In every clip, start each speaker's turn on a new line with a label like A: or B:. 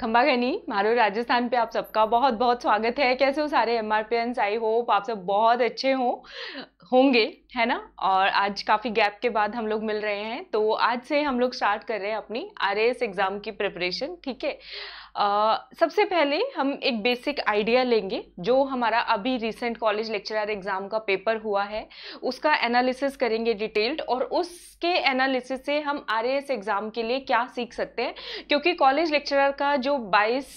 A: खंबा घनी मारो राजस्थान पे आप सबका बहुत बहुत स्वागत है कैसे हो सारे एम आर आई होप आप सब बहुत अच्छे हों होंगे है ना और आज काफ़ी गैप के बाद हम लोग मिल रहे हैं तो आज से हम लोग स्टार्ट कर रहे हैं अपनी आर एग्ज़ाम की प्रिपरेशन ठीक है सबसे पहले हम एक बेसिक आइडिया लेंगे जो हमारा अभी रिसेंट कॉलेज लेक्चरर एग्ज़ाम का पेपर हुआ है उसका एनालिसिस करेंगे डिटेल्ड और उसके एनालिसिस से हम आर एग्ज़ाम के लिए क्या सीख सकते हैं क्योंकि कॉलेज लेक्चरर का जो बाईस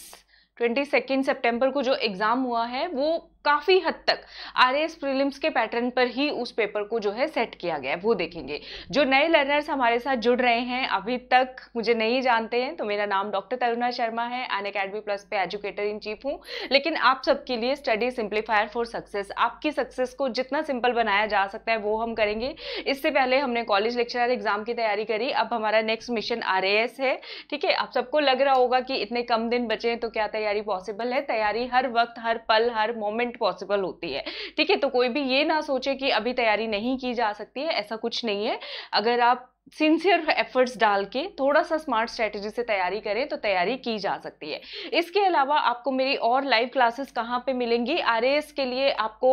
A: ट्वेंटी सेकेंड सेप्टेम्बर को जो एग्ज़ाम हुआ है वो काफ़ी हद तक आर एस प्रिलिम्स के पैटर्न पर ही उस पेपर को जो है सेट किया गया है वो देखेंगे जो नए लर्नर्स हमारे साथ जुड़ रहे हैं अभी तक मुझे नहीं जानते हैं तो मेरा नाम डॉक्टर तरुणा शर्मा है एन अकेडमी प्लस पे एजुकेटर इन चीफ हूँ लेकिन आप सबके लिए स्टडी सिंप्लीफायर फॉर सक्सेस आपकी सक्सेस को जितना सिंपल बनाया जा सकता है वो हम करेंगे इससे पहले हमने कॉलेज लेक्चरर एग्जाम की तैयारी करी अब हमारा नेक्स्ट मिशन आर है ठीक है आप सबको लग रहा होगा कि इतने कम दिन बचे हैं तो क्या तैयारी पॉसिबल है तैयारी हर वक्त हर पल हर मोमेंट मूवमेंट पॉसिबल होती है ठीक है तो कोई भी ये ना सोचे कि अभी तैयारी नहीं की जा सकती है ऐसा कुछ नहीं है अगर आप सिंसियर एफर्ट्स डाल के थोड़ा सा स्मार्ट स्ट्रेटजी से तैयारी करें तो तैयारी की जा सकती है इसके अलावा आपको मेरी और लाइव क्लासेस कहाँ पे मिलेंगी आर के लिए आपको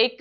A: एक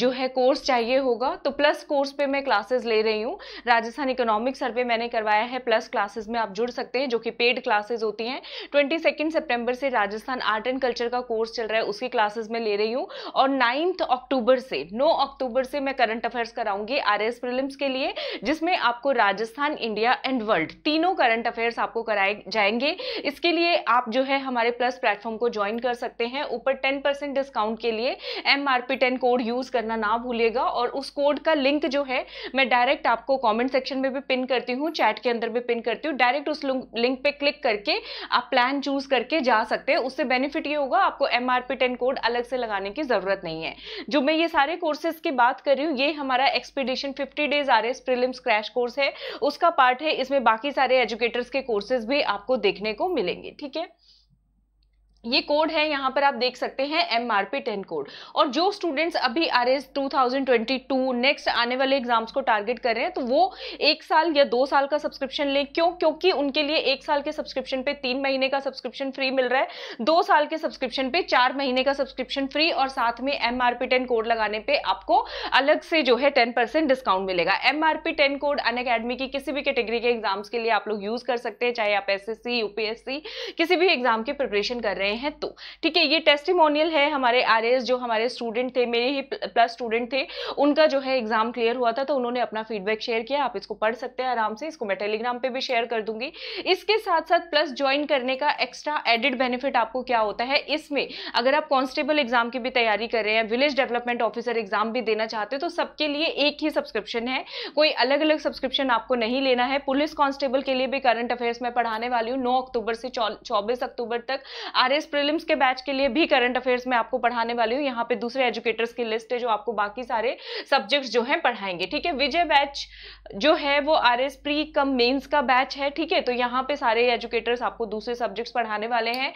A: जो है कोर्स चाहिए होगा तो प्लस कोर्स पे मैं क्लासेस ले रही हूँ राजस्थान इकोनॉमिक सर्वे मैंने करवाया है प्लस क्लासेस में आप जुड़ सकते हैं जो कि पेड क्लासेज होती हैं ट्वेंटी सेप्टेम्बर से राजस्थान आर्ट एंड कल्चर का कोर्स चल रहा है उसकी क्लासेज में ले रही हूँ और नाइन्थ अक्टूबर से नौ अक्टूबर से मैं करंट अफेयर्स कराऊंगी आर एस के लिए जिसमें आप आपको राजस्थान इंडिया एंड वर्ल्ड तीनों करंट अफेयर्स आपको कराए जाएंगे इसके लिए आप जो है हमारे प्लस प्लेटफॉर्म को ज्वाइन कर सकते हैं ऊपर टेन परसेंट डिस्काउंट के लिए M R P ten code use करना ना भूलिएगा और उस कोड का लिंक जो है मैं डायरेक्ट आपको कॉमेंट सेक्शन में भी पिन करती हूँ चैट के अंदर भी पिन करती हूँ डायरेक्ट उस लिंक पे क्लिक करके आप प्लान चूज करके जा सकते हैं उससे बेनिफिट ये होगा आपको M R P ten code अलग से लगाने की जरूरत नहीं है जो मैं ये सारे कोर्सेज की बात कर रही हूँ ये हमारा एक्सपीडिशन फिफ्टी डेज रहे हैं प्रिलिम्स क्रैश कोर्स कोर्स है उसका पार्ट है इसमें बाकी सारे एजुकेटर्स के कोर्सेज भी आपको देखने को मिलेंगे ठीक है ये कोड है यहाँ पर आप देख सकते हैं M R P ten code और जो स्टूडेंट्स अभी R S two thousand twenty two next आने वाले एग्जाम्स को टारगेट कर रहे हैं तो वो एक साल या दो साल का सब्सक्रिप्शन लें क्यों क्योंकि उनके लिए एक साल के सब्सक्रिप्शन पे तीन महीने का सब्सक्रिप्शन फ्री मिल रहा है दो साल के सब्सक्रिप्शन पे चार महीने का सब्सक्रिप्शन फ्री और साथ में M R P ten code लगाने पर आपको अलग से जो है टेन परसेंट डिस्काउंट मिलेगा M R P ten code Unacademy की किसी भी कैटेगरी के एग्जाम्स के लिए आप लोग यूज़ कर सकते हैं चाहे आप S S C U P S C किसी भी एग्जाम की प्रिपरेशन कर रहे हैं गए हैं तो ठीक है ये टेस्टिमोनियल है हमारे आर जो हमारे स्टूडेंट थे मेरे ही प्लस स्टूडेंट थे उनका जो है एग्जाम क्लियर हुआ था तो उन्होंने अपना फीडबैक शेयर किया आप इसको पढ़ सकते हैं आराम से इसको मैं टेलीग्राम पर भी शेयर कर दूंगी इसके साथ साथ प्लस ज्वाइन करने का एक्स्ट्रा एडिड बेनिफिट आपको क्या होता है इसमें अगर आप कॉन्स्टेबल एग्जाम की भी तैयारी कर रहे हैं विलेज डेवलपमेंट ऑफिसर एग्जाम भी देना चाहते हैं तो सबके लिए एक ही सब्सक्रिप्शन है कोई अलग अलग सब्सक्रिप्शन आपको नहीं लेना है पुलिस कांस्टेबल के लिए भी करंट अफेयर्स में पढ़ाने वाली हूँ 9 अक्टूबर से 24 अक्टूबर तक आर इस प्रीलिम्स के बैच के लिए भी करंट अफेयर्स में आपको पढ़ाने वाली हूँ यहाँ पे दूसरे एजुकेटर्स की लिस्ट है जो आपको बाकी सारे सब्जेक्ट्स जो हैं पढ़ाएंगे ठीक है विजय बैच जो है वो R S pre cum mains का बैच है ठीक है तो यहाँ पे सारे एजुकेटर्स आपको दूसरे सब्जेक्ट्स पढ़ाने वाले हैं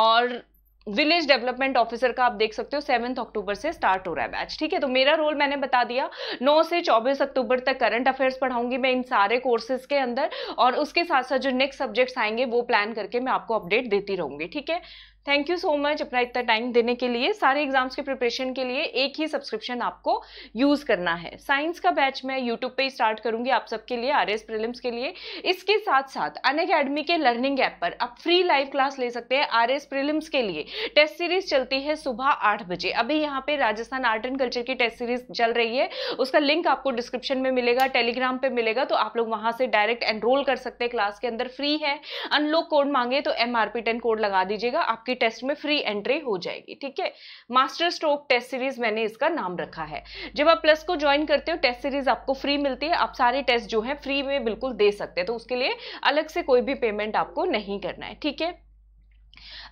A: और विलेज डेवलपमेंट ऑफिसर का आप देख सकते हो सेवेंथ अक्टूबर से स्टार्ट हो रहा है बैच ठीक है तो मेरा रोल मैंने बता दिया 9 से 24 अक्टूबर तक करंट अफेयर्स पढ़ाऊंगी मैं इन सारे कोर्सेज के अंदर और उसके साथ साथ जो नेक्स्ट सब्जेक्ट्स आएंगे वो प्लान करके मैं आपको अपडेट देती रहूंगी ठीक है थैंक यू सो मच अपना इतना टाइम देने के लिए सारे एग्जाम्स के प्रिपरेशन के लिए एक ही सब्सक्रिप्शन आपको यूज़ करना है साइंस का बैच मैं यूट्यूब पे स्टार्ट करूंगी आप सबके लिए आर एस प्रिलिम्स के लिए इसके साथ साथ अन अकेडमी के लर्निंग ऐप पर आप फ्री लाइव क्लास ले सकते हैं आर एस प्रिलिम्स के लिए टेस्ट सीरीज चलती है सुबह आठ बजे अभी यहाँ पे राजस्थान आर्ट एंड कल्चर की टेस्ट सीरीज चल रही है उसका लिंक आपको डिस्क्रिप्शन में मिलेगा टेलीग्राम पर मिलेगा तो आप लोग वहाँ से डायरेक्ट एनरोल कर सकते हैं क्लास के अंदर फ्री है अनलॉक कोड मांगे तो M R P ten code लगा दीजिएगा आपके आपकी टेस्ट में फ्री एंट्री हो जाएगी ठीक है मास्टर स्ट्रोक टेस्ट सीरीज मैंने इसका नाम रखा है जब आप प्लस को ज्वाइन करते हो टेस्ट सीरीज आपको फ्री मिलती है आप सारे टेस्ट जो है फ्री में बिल्कुल दे सकते हैं तो उसके लिए अलग से कोई भी पेमेंट आपको नहीं करना है ठीक है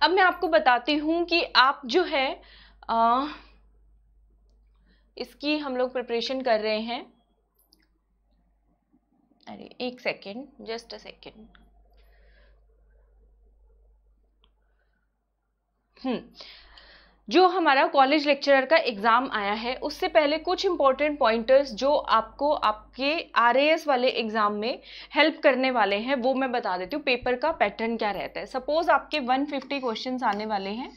A: अब मैं आपको बताती हूं कि आप जो है आ, इसकी हम लोग प्रिपरेशन कर रहे हैं अरे एक second just a second hmm. जो हमारा कॉलेज लेक्चरर का एग्ज़ाम आया है उससे पहले कुछ इंपॉर्टेंट पॉइंटर्स जो आपको आपके आर वाले एग्ज़ाम में हेल्प करने वाले हैं वो मैं बता देती हूँ पेपर का पैटर्न क्या रहता है सपोज़ आपके 150 फिफ्टी आने वाले हैं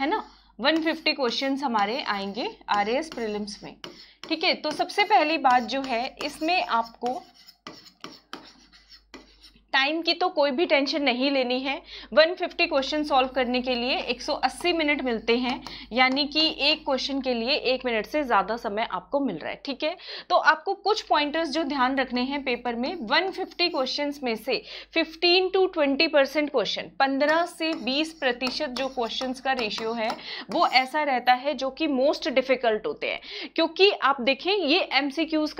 A: है ना 150 क्वेश्चन हमारे आएंगे आर प्रीलिम्स में ठीक है तो सबसे पहली बात जो है इसमें आपको टाइम की तो कोई भी टेंशन नहीं लेनी है 150 क्वेश्चन सॉल्व करने के लिए 180 मिनट मिलते हैं यानी कि एक क्वेश्चन के लिए एक मिनट से ज़्यादा समय आपको मिल रहा है ठीक है तो आपको कुछ पॉइंटर्स जो ध्यान रखने हैं पेपर में 150 क्वेश्चंस में से 15 टू 20 परसेंट क्वेश्चन 15 से 20 प्रतिशत जो क्वेश्चन का रेशियो है वो ऐसा रहता है जो कि मोस्ट डिफिकल्ट होते हैं क्योंकि आप देखें ये एम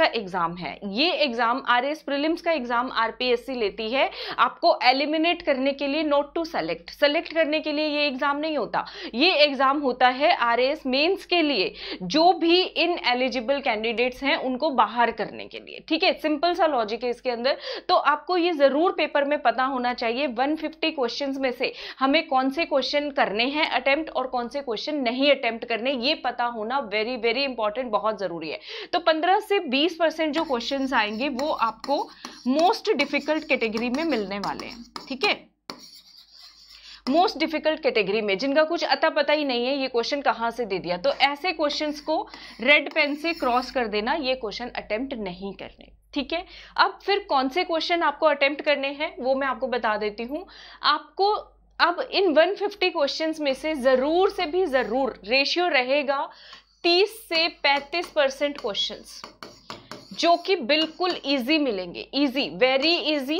A: का एग्जाम है ये एग्जाम आर एस प्रिलिम्स का एग्जाम आर लेती है है आपको एलिमिनेट करने के लिए नोट टू सेलेक्ट सेलेक्ट करने के लिए ये एग्जाम नहीं होता ये एग्जाम होता है आर एस मेन्स के लिए जो भी इन एलिजिबल कैंडिडेट्स हैं उनको बाहर करने के लिए ठीक है सिंपल सा लॉजिक है इसके अंदर तो आपको ये जरूर पेपर में पता होना चाहिए 150 क्वेश्चन में से हमें कौन से क्वेश्चन करने हैं अटेम्प्ट और कौन से क्वेश्चन नहीं अटेम्प्ट करने ये पता होना वेरी वेरी इंपॉर्टेंट बहुत जरूरी है तो पंद्रह से बीस जो क्वेश्चन आएंगे वो आपको मोस्ट डिफिकल्ट कैटेगरी कैटेगरी में मिलने वाले हैं ठीक है मोस्ट डिफिकल्ट कैटेगरी में जिनका कुछ अता पता ही नहीं है ये क्वेश्चन कहाँ से दे दिया तो ऐसे क्वेश्चंस को रेड पेन से क्रॉस कर देना ये क्वेश्चन अटेम्प्ट नहीं करने ठीक है अब फिर कौन से क्वेश्चन आपको अटेम्प्ट करने हैं वो मैं आपको बता देती हूँ आपको अब इन 150 फिफ्टी क्वेश्चंस में से ज़रूर से भी ज़रूर रेशियो रहेगा 30 से 35 परसेंट क्वेश्चन जो कि बिल्कुल ईजी मिलेंगे ईजी वेरी ईजी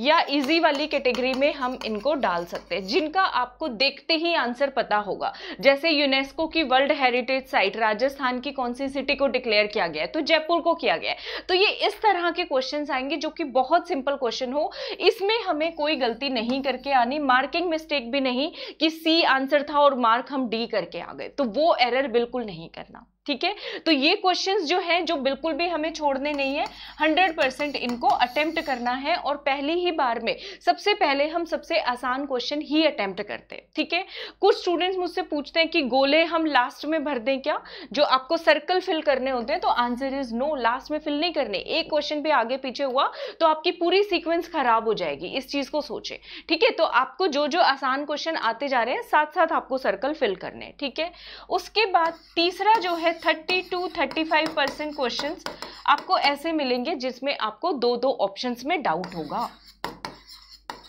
A: या इजी वाली कैटेगरी में हम इनको डाल सकते हैं जिनका आपको देखते ही आंसर पता होगा जैसे यूनेस्को की वर्ल्ड हेरिटेज साइट राजस्थान की कौन सी सिटी को डिक्लेयर किया गया है तो जयपुर को किया गया है तो ये इस तरह के क्वेश्चन आएंगे जो कि बहुत सिंपल क्वेश्चन हो इसमें हमें कोई गलती नहीं करके आनी मार्किंग मिस्टेक भी नहीं कि सी आंसर था और मार्क हम डी करके आ गए तो वो एरर बिल्कुल नहीं करना ठीक है तो ये क्वेश्चंस जो है जो बिल्कुल भी हमें छोड़ने नहीं है 100 परसेंट इनको अटेम्प्ट करना है और पहली ही बार में सबसे पहले हम सबसे आसान क्वेश्चन ही अटेम्प्ट करते हैं ठीक है कुछ स्टूडेंट्स मुझसे पूछते हैं कि गोले हम लास्ट में भर दें क्या जो आपको सर्कल फिल करने होते हैं तो आंसर इज नो लास्ट में फिल नहीं करने एक क्वेश्चन भी आगे पीछे हुआ तो आपकी पूरी सीक्वेंस खराब हो जाएगी इस चीज़ को सोचे ठीक है तो आपको जो जो आसान क्वेश्चन आते जा रहे हैं साथ साथ आपको सर्कल फिल करने ठीक है उसके बाद तीसरा जो है thirty two thirty five percent question आपको ऐसे मिलेंगे जिसमें आपको दो दो ऑप्शन में डाउट होगा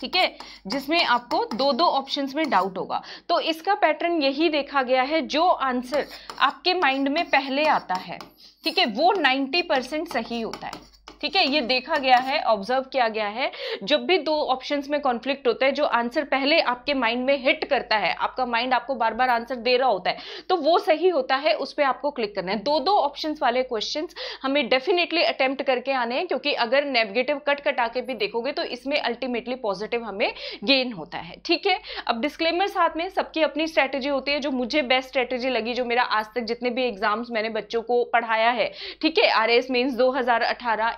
A: ठीक है जिसमें आपको दो दो ऑप्शंस में डाउट होगा तो इसका पैटर्न यही देखा गया है जो आंसर आपके माइंड में पहले आता है ठीक है वो 90 परसेंट सही होता है ठीक है ये देखा गया है ऑब्जर्व किया गया है जब भी दो ऑप्शंस में कॉन्फ्लिक्ट होता है जो आंसर पहले आपके माइंड में हिट करता है आपका माइंड आपको बार बार आंसर दे रहा होता है तो वो सही होता है उस पर आपको क्लिक करना है दो दो ऑप्शन वाले क्वेश्चन हमें डेफिनेटली अटेम्प्ट करके आने हैं क्योंकि अगर नेगेटिव कट कट आके भी देखोगे तो इसमें अल्टीमेटली पॉजिटिव हमें गेन होता है ठीक है अब डिस्क्लेमर साथ में सबकी अपनी स्ट्रैटेजी होती है जो मुझे बेस्ट स्ट्रैटेजी लगी जो मेरा आज तक जितने भी एग्जाम्स मैंने बच्चों को पढ़ाया है ठीक है आर एस मीन्स दो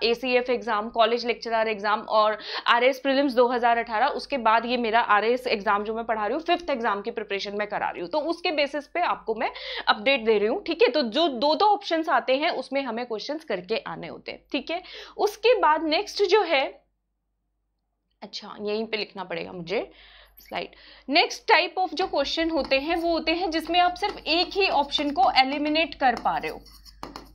A: A C F exam college lecturer exam और आर एस प्रिलिम्स दो हज़ार अठारह उसके बाद ये मेरा आर एस एग्ज़ाम जो मैं पढ़ा रही हूँ फिफ्थ एग्ज़ाम की प्रिपरेशन मैं करा रही हूँ तो उसके बेसिस पे आपको मैं अपडेट दे रही हूँ ठीक है तो जो दो दो ऑप्शन आते हैं उसमें हमें क्वेश्चन करके आने होते हैं ठीक है उसके बाद नेक्स्ट जो है अच्छा यहीं पे लिखना पड़ेगा मुझे स्लाइड नेक्स्ट टाइप ऑफ जो क्वेश्चन होते हैं वो होते हैं जिसमें आप सिर्फ एक ही ऑप्शन को एलिमिनेट कर पा रहे हो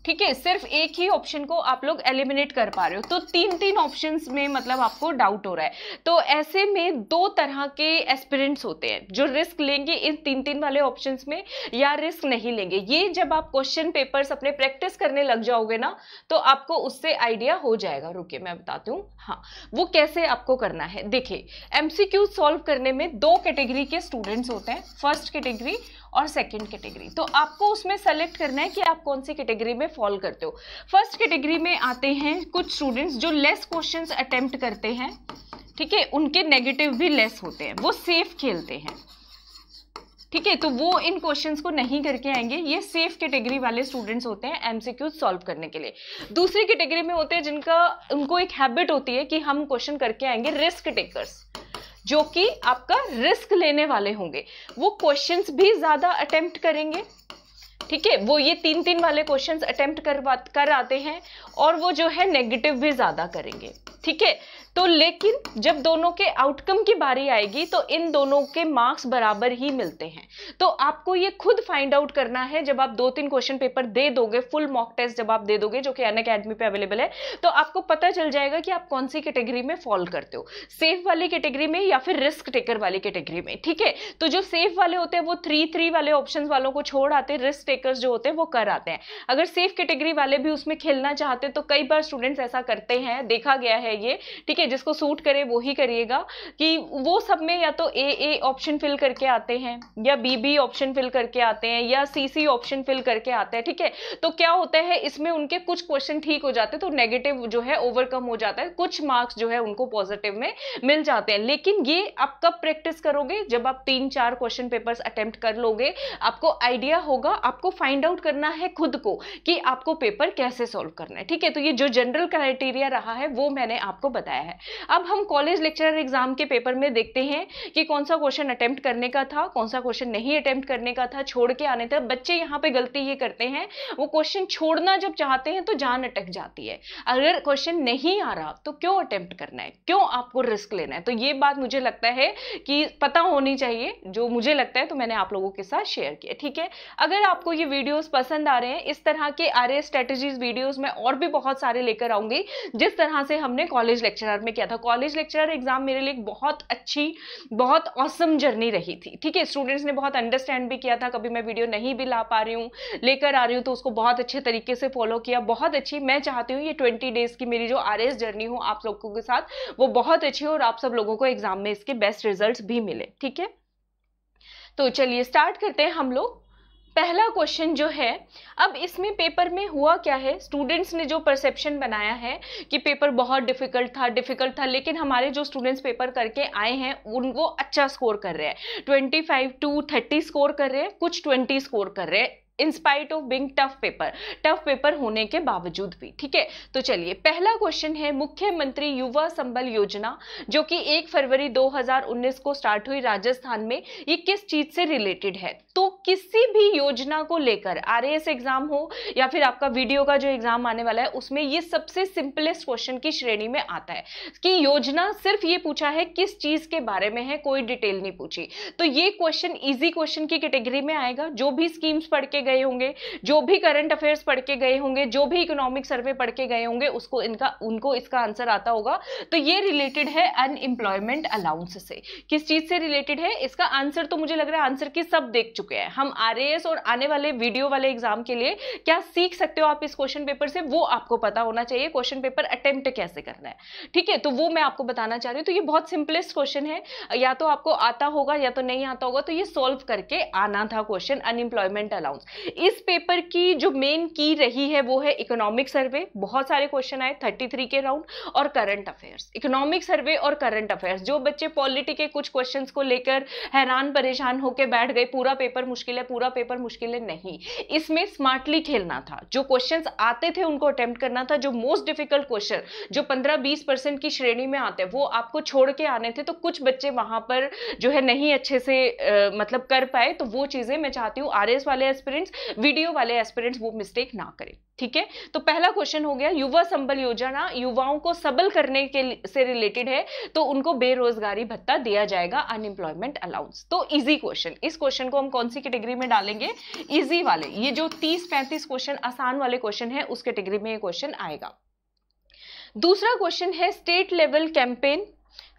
A: ठीक है सिर्फ एक ही ऑप्शन को आप लोग एलिमिनेट कर पा रहे हो तो तीन तीन ऑप्शन में मतलब आपको डाउट हो रहा है तो ऐसे में दो तरह के एस्पिरेंट्स होते हैं जो रिस्क लेंगे इन तीन तीन वाले ऑप्शन में या रिस्क नहीं लेंगे ये जब आप क्वेश्चन पेपर्स अपने प्रैक्टिस करने लग जाओगे ना तो आपको उससे आइडिया हो जाएगा रुके मैं बताती हूँ हाँ वो कैसे आपको करना है देखिए एम सॉल्व करने में दो कैटेगरी के स्टूडेंट्स होते हैं फर्स्ट कैटेगरी और सेकेंड कैटेगरी तो आपको उसमें सेलेक्ट करना है कि आप कौन सी कैटेगरी में फॉल करते हो फर्स्ट कैटेगरी में आते हैं कुछ स्टूडेंट्स जो लेस क्वेश्चन अटैम्प्ट करते हैं ठीक है उनके नेगेटिव भी लेस होते हैं वो सेफ खेलते हैं ठीक है तो वो इन क्वेश्चंस को नहीं करके आएंगे ये सेफ कैटेगरी वाले स्टूडेंट्स होते हैं एमसीक्यू सॉल्व करने के लिए दूसरी कैटेगरी में होते हैं जिनका उनको एक हैबिट होती है कि हम क्वेश्चन करके आएंगे रिस्क टेकर्स जो कि आपका रिस्क लेने वाले होंगे वो क्वेश्चंस भी ज़्यादा अटेम्प्ट करेंगे ठीक है वो ये तीन तीन वाले क्वेश्चंस अटेम्प्ट कर कर आते हैं और वो जो है नेगेटिव भी ज़्यादा करेंगे ठीक है तो लेकिन जब दोनों के आउटकम की बारी आएगी तो इन दोनों के मार्क्स बराबर ही मिलते हैं तो आपको ये खुद फाइंड आउट करना है जब आप दो तीन क्वेश्चन पेपर दे दोगे फुल मॉक टेस्ट जब आप दे दोगे जो कि अन अकेडमी पे अवेलेबल है तो आपको पता चल जाएगा कि आप कौन सी कैटेगरी में फॉल करते हो सेफ वाली कैटेगरी में या फिर रिस्क टेकर वाली कैटेगरी में ठीक है तो जो सेफ वाले होते हैं वो थ्री थ्री वाले ऑप्शन वालों को छोड़ आते हैं रिस्क टेकर्स जो होते हैं वो कर आते हैं अगर सेफ कैटेगरी वाले भी उसमें खेलना चाहते तो कई बार स्टूडेंट्स ऐसा करते हैं देखा गया है ये ठीक है है जिसको सूट करे वो ही करिएगा कि वो सब में या तो ए ए ऑप्शन फिल करके आते हैं या बी बी ऑप्शन फिल करके आते हैं या सी सी ऑप्शन फिल करके आते हैं ठीक है तो क्या होता है इसमें उनके कुछ क्वेश्चन ठीक हो जाते हैं तो नेगेटिव जो है ओवरकम हो जाता है कुछ मार्क्स जो है उनको पॉजिटिव में मिल जाते हैं लेकिन ये आप कब प्रैक्टिस करोगे जब आप तीन चार क्वेश्चन पेपर्स अटेम्प्ट कर लोगे आपको आइडिया होगा आपको फाइंड आउट करना है खुद को कि आपको पेपर कैसे सॉल्व करना है ठीक है तो ये जो जनरल क्राइटेरिया रहा है वो मैंने आपको बताया है अब हम कॉलेज लेक्चरर एग्जाम के पेपर में देखते हैं कि कौन सा क्वेश्चन अटेम्प्ट करने का था कौन सा क्वेश्चन नहीं अटेम्प्ट करने का था छोड़ के आने तक बच्चे यहाँ पे गलती ये करते हैं वो क्वेश्चन छोड़ना जब चाहते हैं तो जान अटक जाती है अगर क्वेश्चन नहीं आ रहा तो क्यों अटेम्प्ट करना है क्यों आपको रिस्क लेना है तो ये बात मुझे लगता है कि पता होनी चाहिए जो मुझे लगता है तो मैंने आप लोगों के साथ शेयर किया ठीक है अगर आपको ये वीडियोज पसंद आ रहे हैं इस तरह के आर ए स्ट्रेटेजीज वीडियोज में और भी बहुत सारे लेकर आऊंगी जिस तरह से हमने कॉलेज लेक्चरर में किया था कॉलेज लेक्चरर एग्जाम मेरे लिए बहुत अच्छी बहुत औसम जर्नी रही थी ठीक है स्टूडेंट्स ने बहुत अंडरस्टैंड भी किया था कभी मैं वीडियो नहीं भी ला पा रही हूँ लेकर आ रही हूँ तो उसको बहुत अच्छे तरीके से फॉलो किया बहुत अच्छी मैं चाहती हूँ ये ट्वेंटी डेज की मेरी जो आर जर्नी हो आप लोगों के साथ वो बहुत अच्छी हो और आप सब लोगों को एग्जाम में इसके बेस्ट रिजल्ट भी मिले ठीक है तो चलिए स्टार्ट करते हैं हम लोग पहला क्वेश्चन जो है अब इसमें पेपर में हुआ क्या है स्टूडेंट्स ने जो परसेप्शन बनाया है कि पेपर बहुत डिफिकल्ट था डिफिकल्ट था लेकिन हमारे जो स्टूडेंट्स पेपर करके आए हैं उनको अच्छा स्कोर कर रहे हैं twenty five two thirty score कर रहे हैं कुछ ट्वेंटी स्कोर कर रहे हैं in spite of being tough paper tough paper होने के बावजूद भी ठीक है तो चलिए पहला क्वेश्चन है मुख्यमंत्री युवा संबल योजना जो कि 1 फरवरी 2019 को स्टार्ट हुई राजस्थान में ये किस चीज से रिलेटेड है तो किसी भी योजना को लेकर आर एग्जाम हो या फिर आपका वीडियो का जो एग्जाम आने वाला है उसमें ये सबसे सिंपलेस्ट क्वेश्चन की श्रेणी में आता है कि योजना सिर्फ ये पूछा है किस चीज के बारे में है कोई डिटेल नहीं पूछी तो ये क्वेश्चन इजी क्वेश्चन की कैटेगरी में आएगा जो भी स्कीम्स पढ़ के गए होंगे जो भी करंट अफेयर्स पढ़ के गए होंगे जो भी इकोनॉमिक सर्वे पढ़ के गए होंगे उसको इनका उनको इसका आंसर आता होगा तो ये रिलेटेड है अनएम्प्लॉयमेंट अलाउंस से किस चीज़ से रिलेटेड है इसका आंसर तो मुझे लग रहा है आंसर की सब देख चुके हैं हम आर और आने वाले वीडियो वाले एग्जाम के लिए क्या सीख सकते हो आप इस क्वेश्चन पेपर से वो आपको पता होना चाहिए क्वेश्चन पेपर अटेम्प्ट कैसे करना है ठीक है तो वो मैं आपको बताना चाह रही हूँ तो ये बहुत सिंपलेस्ट क्वेश्चन है या तो आपको आता होगा या तो नहीं आता होगा तो ये सॉल्व करके आना था क्वेश्चन अनएम्प्लॉयमेंट अलाउंस इस पेपर की जो मेन की रही है वो है इकोनॉमिक सर्वे बहुत सारे क्वेश्चन आए 33 के राउंड और करंट अफेयर्स इकोनॉमिक सर्वे और करंट अफेयर्स जो बच्चे पॉलिटी के कुछ क्वेश्चन को लेकर हैरान परेशान होकर बैठ गए पूरा पेपर मुश्किल है पूरा पेपर मुश्किल है नहीं इसमें स्मार्टली खेलना था जो क्वेश्चन आते थे उनको अटेम्प्ट करना था जो मोस्ट डिफिकल्ट क्वेश्चन जो पंद्रह बीस परसेंट की श्रेणी में आते वो आपको छोड़ के आने थे तो कुछ बच्चे वहां पर जो है नहीं अच्छे से आ, मतलब कर पाए तो वो चीजें मैं चाहती हूँ आर वाले एस्पिरेंट एस्पिरेंट्स वीडियो वाले एस्पिरेंट्स वो मिस्टेक ना करें ठीक है तो पहला क्वेश्चन हो गया युवा संबल योजना युवाओं को सबल करने के से रिलेटेड है तो उनको बेरोजगारी भत्ता दिया जाएगा अनएम्प्लॉयमेंट अलाउंस तो इजी क्वेश्चन इस क्वेश्चन को हम कौन सी कैटेगरी में डालेंगे इजी वाले ये जो 30 पैंतीस क्वेश्चन आसान वाले क्वेश्चन है उस कैटेगरी में ये क्वेश्चन आएगा दूसरा क्वेश्चन है state level campaign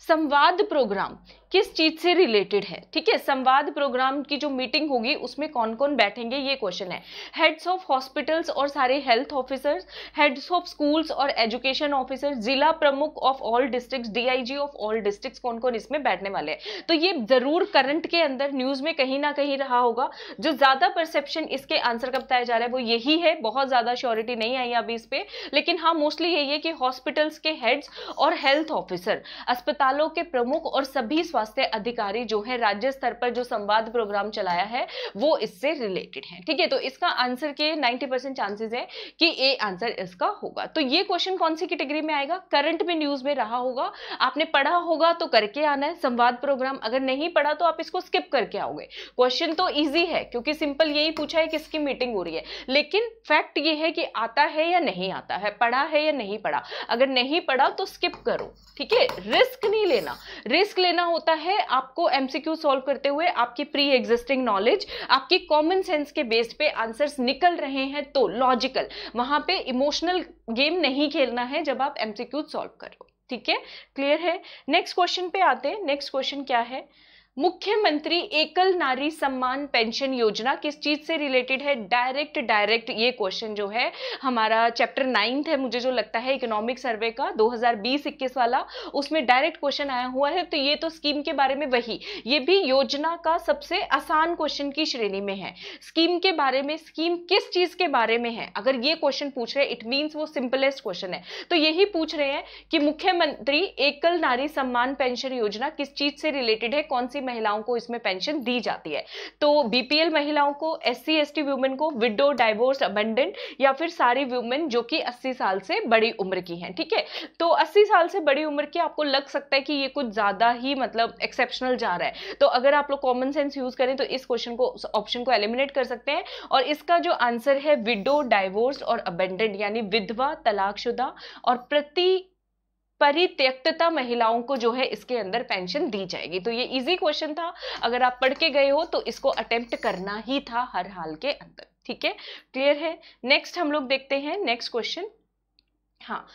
A: Samvad program किस चीज से रिलेटेड है ठीक है संवाद प्रोग्राम की जो मीटिंग होगी उसमें कौन कौन बैठेंगे ये क्वेश्चन है हेड्स ऑफ हॉस्पिटल्स और सारे health officers heads of schools और एजुकेशन ऑफिसर जिला प्रमुख of all district DIG of all district कौन कौन इसमें बैठने वाले हैं तो ये जरूर करंट के अंदर न्यूज में कहीं ना कहीं रहा होगा जो ज्यादा परसेप्शन इसके आंसर का बताया जा रहा है वो यही है बहुत ज्यादा श्योरिटी नहीं आई अभी इस पर लेकिन हाँ मोस्टली यही है कि हॉस्पिटल्स के हेड्स और हेल्थ ऑफिसर अस्पतालों के प्रमुख और सभी स्वास्थ्य स्वास्थ्य अधिकारी जो है राज्य स्तर पर जो संवाद प्रोग्राम चलाया है वो इससे रिलेटेड है ठीक है तो इसका आंसर के 90 परसेंट चांसेस है कि ए आंसर इसका होगा तो ये क्वेश्चन कौन सी कैटेगरी में आएगा करंट में न्यूज में रहा होगा आपने पढ़ा होगा तो करके आना है संवाद प्रोग्राम अगर नहीं पढ़ा तो आप इसको स्किप करके आओगे क्वेश्चन तो ईजी है क्योंकि सिंपल यही पूछा है किसकी मीटिंग हो रही है लेकिन फैक्ट ये है कि आता है या नहीं आता है पढ़ा है या नहीं पढ़ा अगर नहीं पढ़ा तो स्किप करो ठीक है रिस्क नहीं लेना रिस्क लेना होता होता है आपको एमसीक्यू सॉल्व करते हुए आपकी प्री एग्जिस्टिंग नॉलेज आपकी कॉमन सेंस के बेस पे आंसर्स निकल रहे हैं तो लॉजिकल वहां पे इमोशनल गेम नहीं खेलना है जब आप एमसीक्यू सॉल्व करो ठीक है क्लियर है नेक्स्ट क्वेश्चन पे आते हैं नेक्स्ट क्वेश्चन क्या है मुख्यमंत्री एकल नारी सम्मान पेंशन योजना किस चीज से रिलेटेड है डायरेक्ट डायरेक्ट ये क्वेश्चन जो है हमारा चैप्टर नाइन्थ है मुझे जो लगता है इकोनॉमिक सर्वे का 2020-21 वाला उसमें डायरेक्ट क्वेश्चन आया हुआ है तो ये तो स्कीम के बारे में वही ये भी योजना का सबसे आसान क्वेश्चन की श्रेणी में है स्कीम के बारे में स्कीम किस चीज के बारे में है अगर ये क्वेश्चन पूछ रहे इट मीन्स वो सिंपलेस्ट क्वेश्चन है तो यही पूछ रहे हैं कि मुख्यमंत्री एकल नारी सम्मान पेंशन योजना किस चीज से रिलेटेड है कौन सी महिलाओं को इसमें पेंशन दी जाती है तो बीपीएल महिलाओं को एस सी एस वुमेन को विडो डाइवोर्स अबेंडेंट या फिर सारी वुमेन जो कि 80 साल से बड़ी उम्र की हैं ठीक है तो 80 साल से बड़ी उम्र की आपको लग सकता है कि ये कुछ ज़्यादा ही मतलब एक्सेप्शनल जा रहा है तो अगर आप लोग कॉमन सेंस यूज़ करें तो इस क्वेश्चन को ऑप्शन को एलिमिनेट कर सकते हैं और इसका जो आंसर है विडो डाइवोर्स और अबेंडेंट यानी विधवा तलाकशुदा और प्रति परित्यक्तता महिलाओं को जो है इसके अंदर पेंशन दी जाएगी तो ये इजी क्वेश्चन था अगर आप पढ़ के गए हो तो इसको अटेम्प्ट करना ही था हर हाल के अंदर ठीक है क्लियर है नेक्स्ट हम लोग देखते हैं नेक्स्ट क्वेश्चन हाँ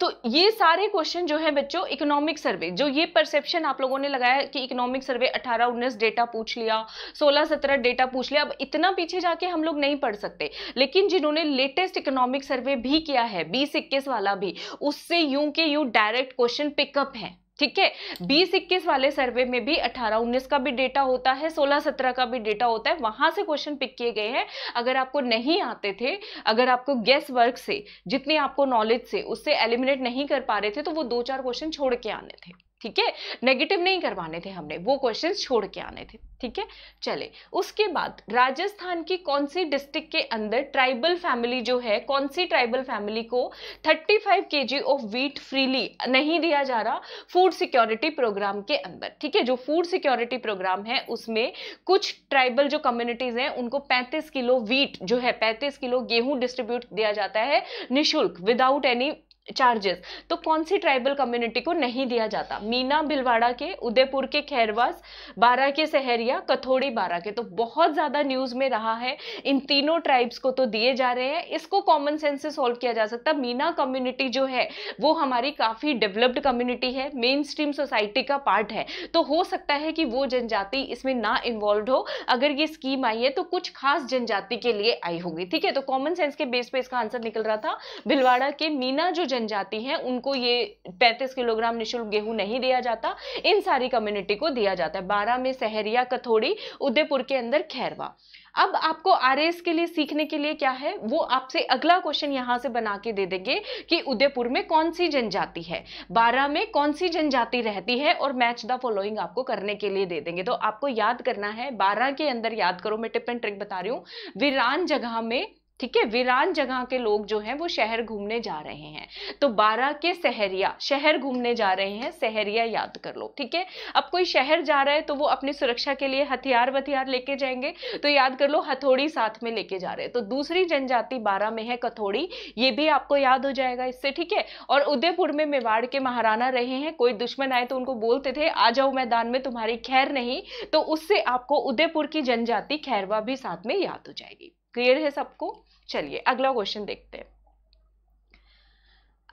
A: तो ये सारे क्वेश्चन जो है बच्चों इकोनॉमिक सर्वे जो ये परसेप्शन आप लोगों ने लगाया कि इकोनॉमिक सर्वे 18 उन्नीस डेटा पूछ लिया 16 17 डेटा पूछ लिया अब इतना पीछे जाके हम लोग नहीं पढ़ सकते लेकिन जिन्होंने लेटेस्ट इकोनॉमिक सर्वे भी किया है बीस इक्कीस वाला भी उससे यूं के यूं डायरेक्ट क्वेश्चन पिकअप है ठीक है बीस इक्कीस वाले सर्वे में भी अठारह उन्नीस का भी डेटा होता है सोलह सत्रह का भी डेटा होता है वहां से क्वेश्चन पिक किए गए हैं अगर आपको नहीं आते थे अगर आपको गेस वर्क से जितनी आपको नॉलेज से उससे एलिमिनेट नहीं कर पा रहे थे तो वो दो चार क्वेश्चन छोड़ के आने थे ठीक है नेगेटिव नहीं करवाने थे हमने वो क्वेश्चंस छोड़ के आने थे ठीक है चले उसके बाद राजस्थान की कौन सी डिस्ट्रिक्ट के अंदर ट्राइबल फैमिली जो है कौन सी ट्राइबल फैमिली को 35 फाइव के जी ऑफ वीट फ्रीली नहीं दिया जा रहा फूड सिक्योरिटी प्रोग्राम के अंदर ठीक है जो फूड सिक्योरिटी प्रोग्राम है उसमें कुछ ट्राइबल जो कम्युनिटीज हैं उनको पैंतीस किलो वीट जो है पैंतीस किलो गेहूं डिस्ट्रीब्यूट दिया जाता है निःशुल्क विदाउट एनी चार्जेस तो कौन सी ट्राइबल कम्युनिटी को नहीं दिया जाता मीना भिलवाड़ा के उदयपुर के खैरवास बारह के सहरिया कथोड़ी बारह के तो बहुत ज़्यादा न्यूज़ में रहा है इन तीनों ट्राइब्स को तो दिए जा रहे हैं इसको कॉमन सेंस से सॉल्व किया जा सकता मीना कम्युनिटी जो है वो हमारी काफ़ी डेवलप्ड कम्युनिटी है मेन स्ट्रीम सोसाइटी का पार्ट है तो हो सकता है कि वो जनजाति इसमें ना इन्वॉल्व हो अगर ये स्कीम आई है तो कुछ खास जनजाति के लिए आई होगी ठीक है तो कॉमन सेंस के बेस पर इसका आंसर निकल रहा था भिलवाड़ा के मीना जो जनजाति हैं उनको ये 35 किलोग्राम निःशुल्क गेहूं नहीं दिया जाता इन सारी कम्युनिटी को दिया जाता है बारह में सहरिया कथोड़ी उदयपुर के अंदर खैरवा अब आपको आर के लिए सीखने के लिए क्या है वो आपसे अगला क्वेश्चन यहाँ से बना के दे देंगे कि उदयपुर में कौन सी जनजाति है बारह में कौन सी जनजाति रहती है और मैच द फॉलोइंग आपको करने के लिए दे देंगे तो आपको याद करना है बारह के अंदर याद करो मैं टिप एंड ट्रिक बता रही हूँ वीरान जगह में ठीक है वीरान जगह के लोग जो हैं वो शहर घूमने जा रहे हैं तो बारह के सहरिया शहर घूमने जा रहे हैं सहरिया याद कर लो ठीक है अब कोई शहर जा रहा है तो वो अपनी सुरक्षा के लिए हथियार वथियार लेके जाएंगे तो याद कर लो हथौड़ी साथ में लेके जा रहे हैं तो दूसरी जनजाति बारह में है कथौड़ी ये भी आपको याद हो जाएगा इससे ठीक है और उदयपुर में मेवाड़ के महाराणा रहे हैं कोई दुश्मन आए तो उनको बोलते थे आ जाओ मैदान में तुम्हारी खैर नहीं तो उससे आपको उदयपुर की जनजाति खैरवा भी साथ में याद हो जाएगी क्लियर है सबको चलिए अगला क्वेश्चन देखते हैं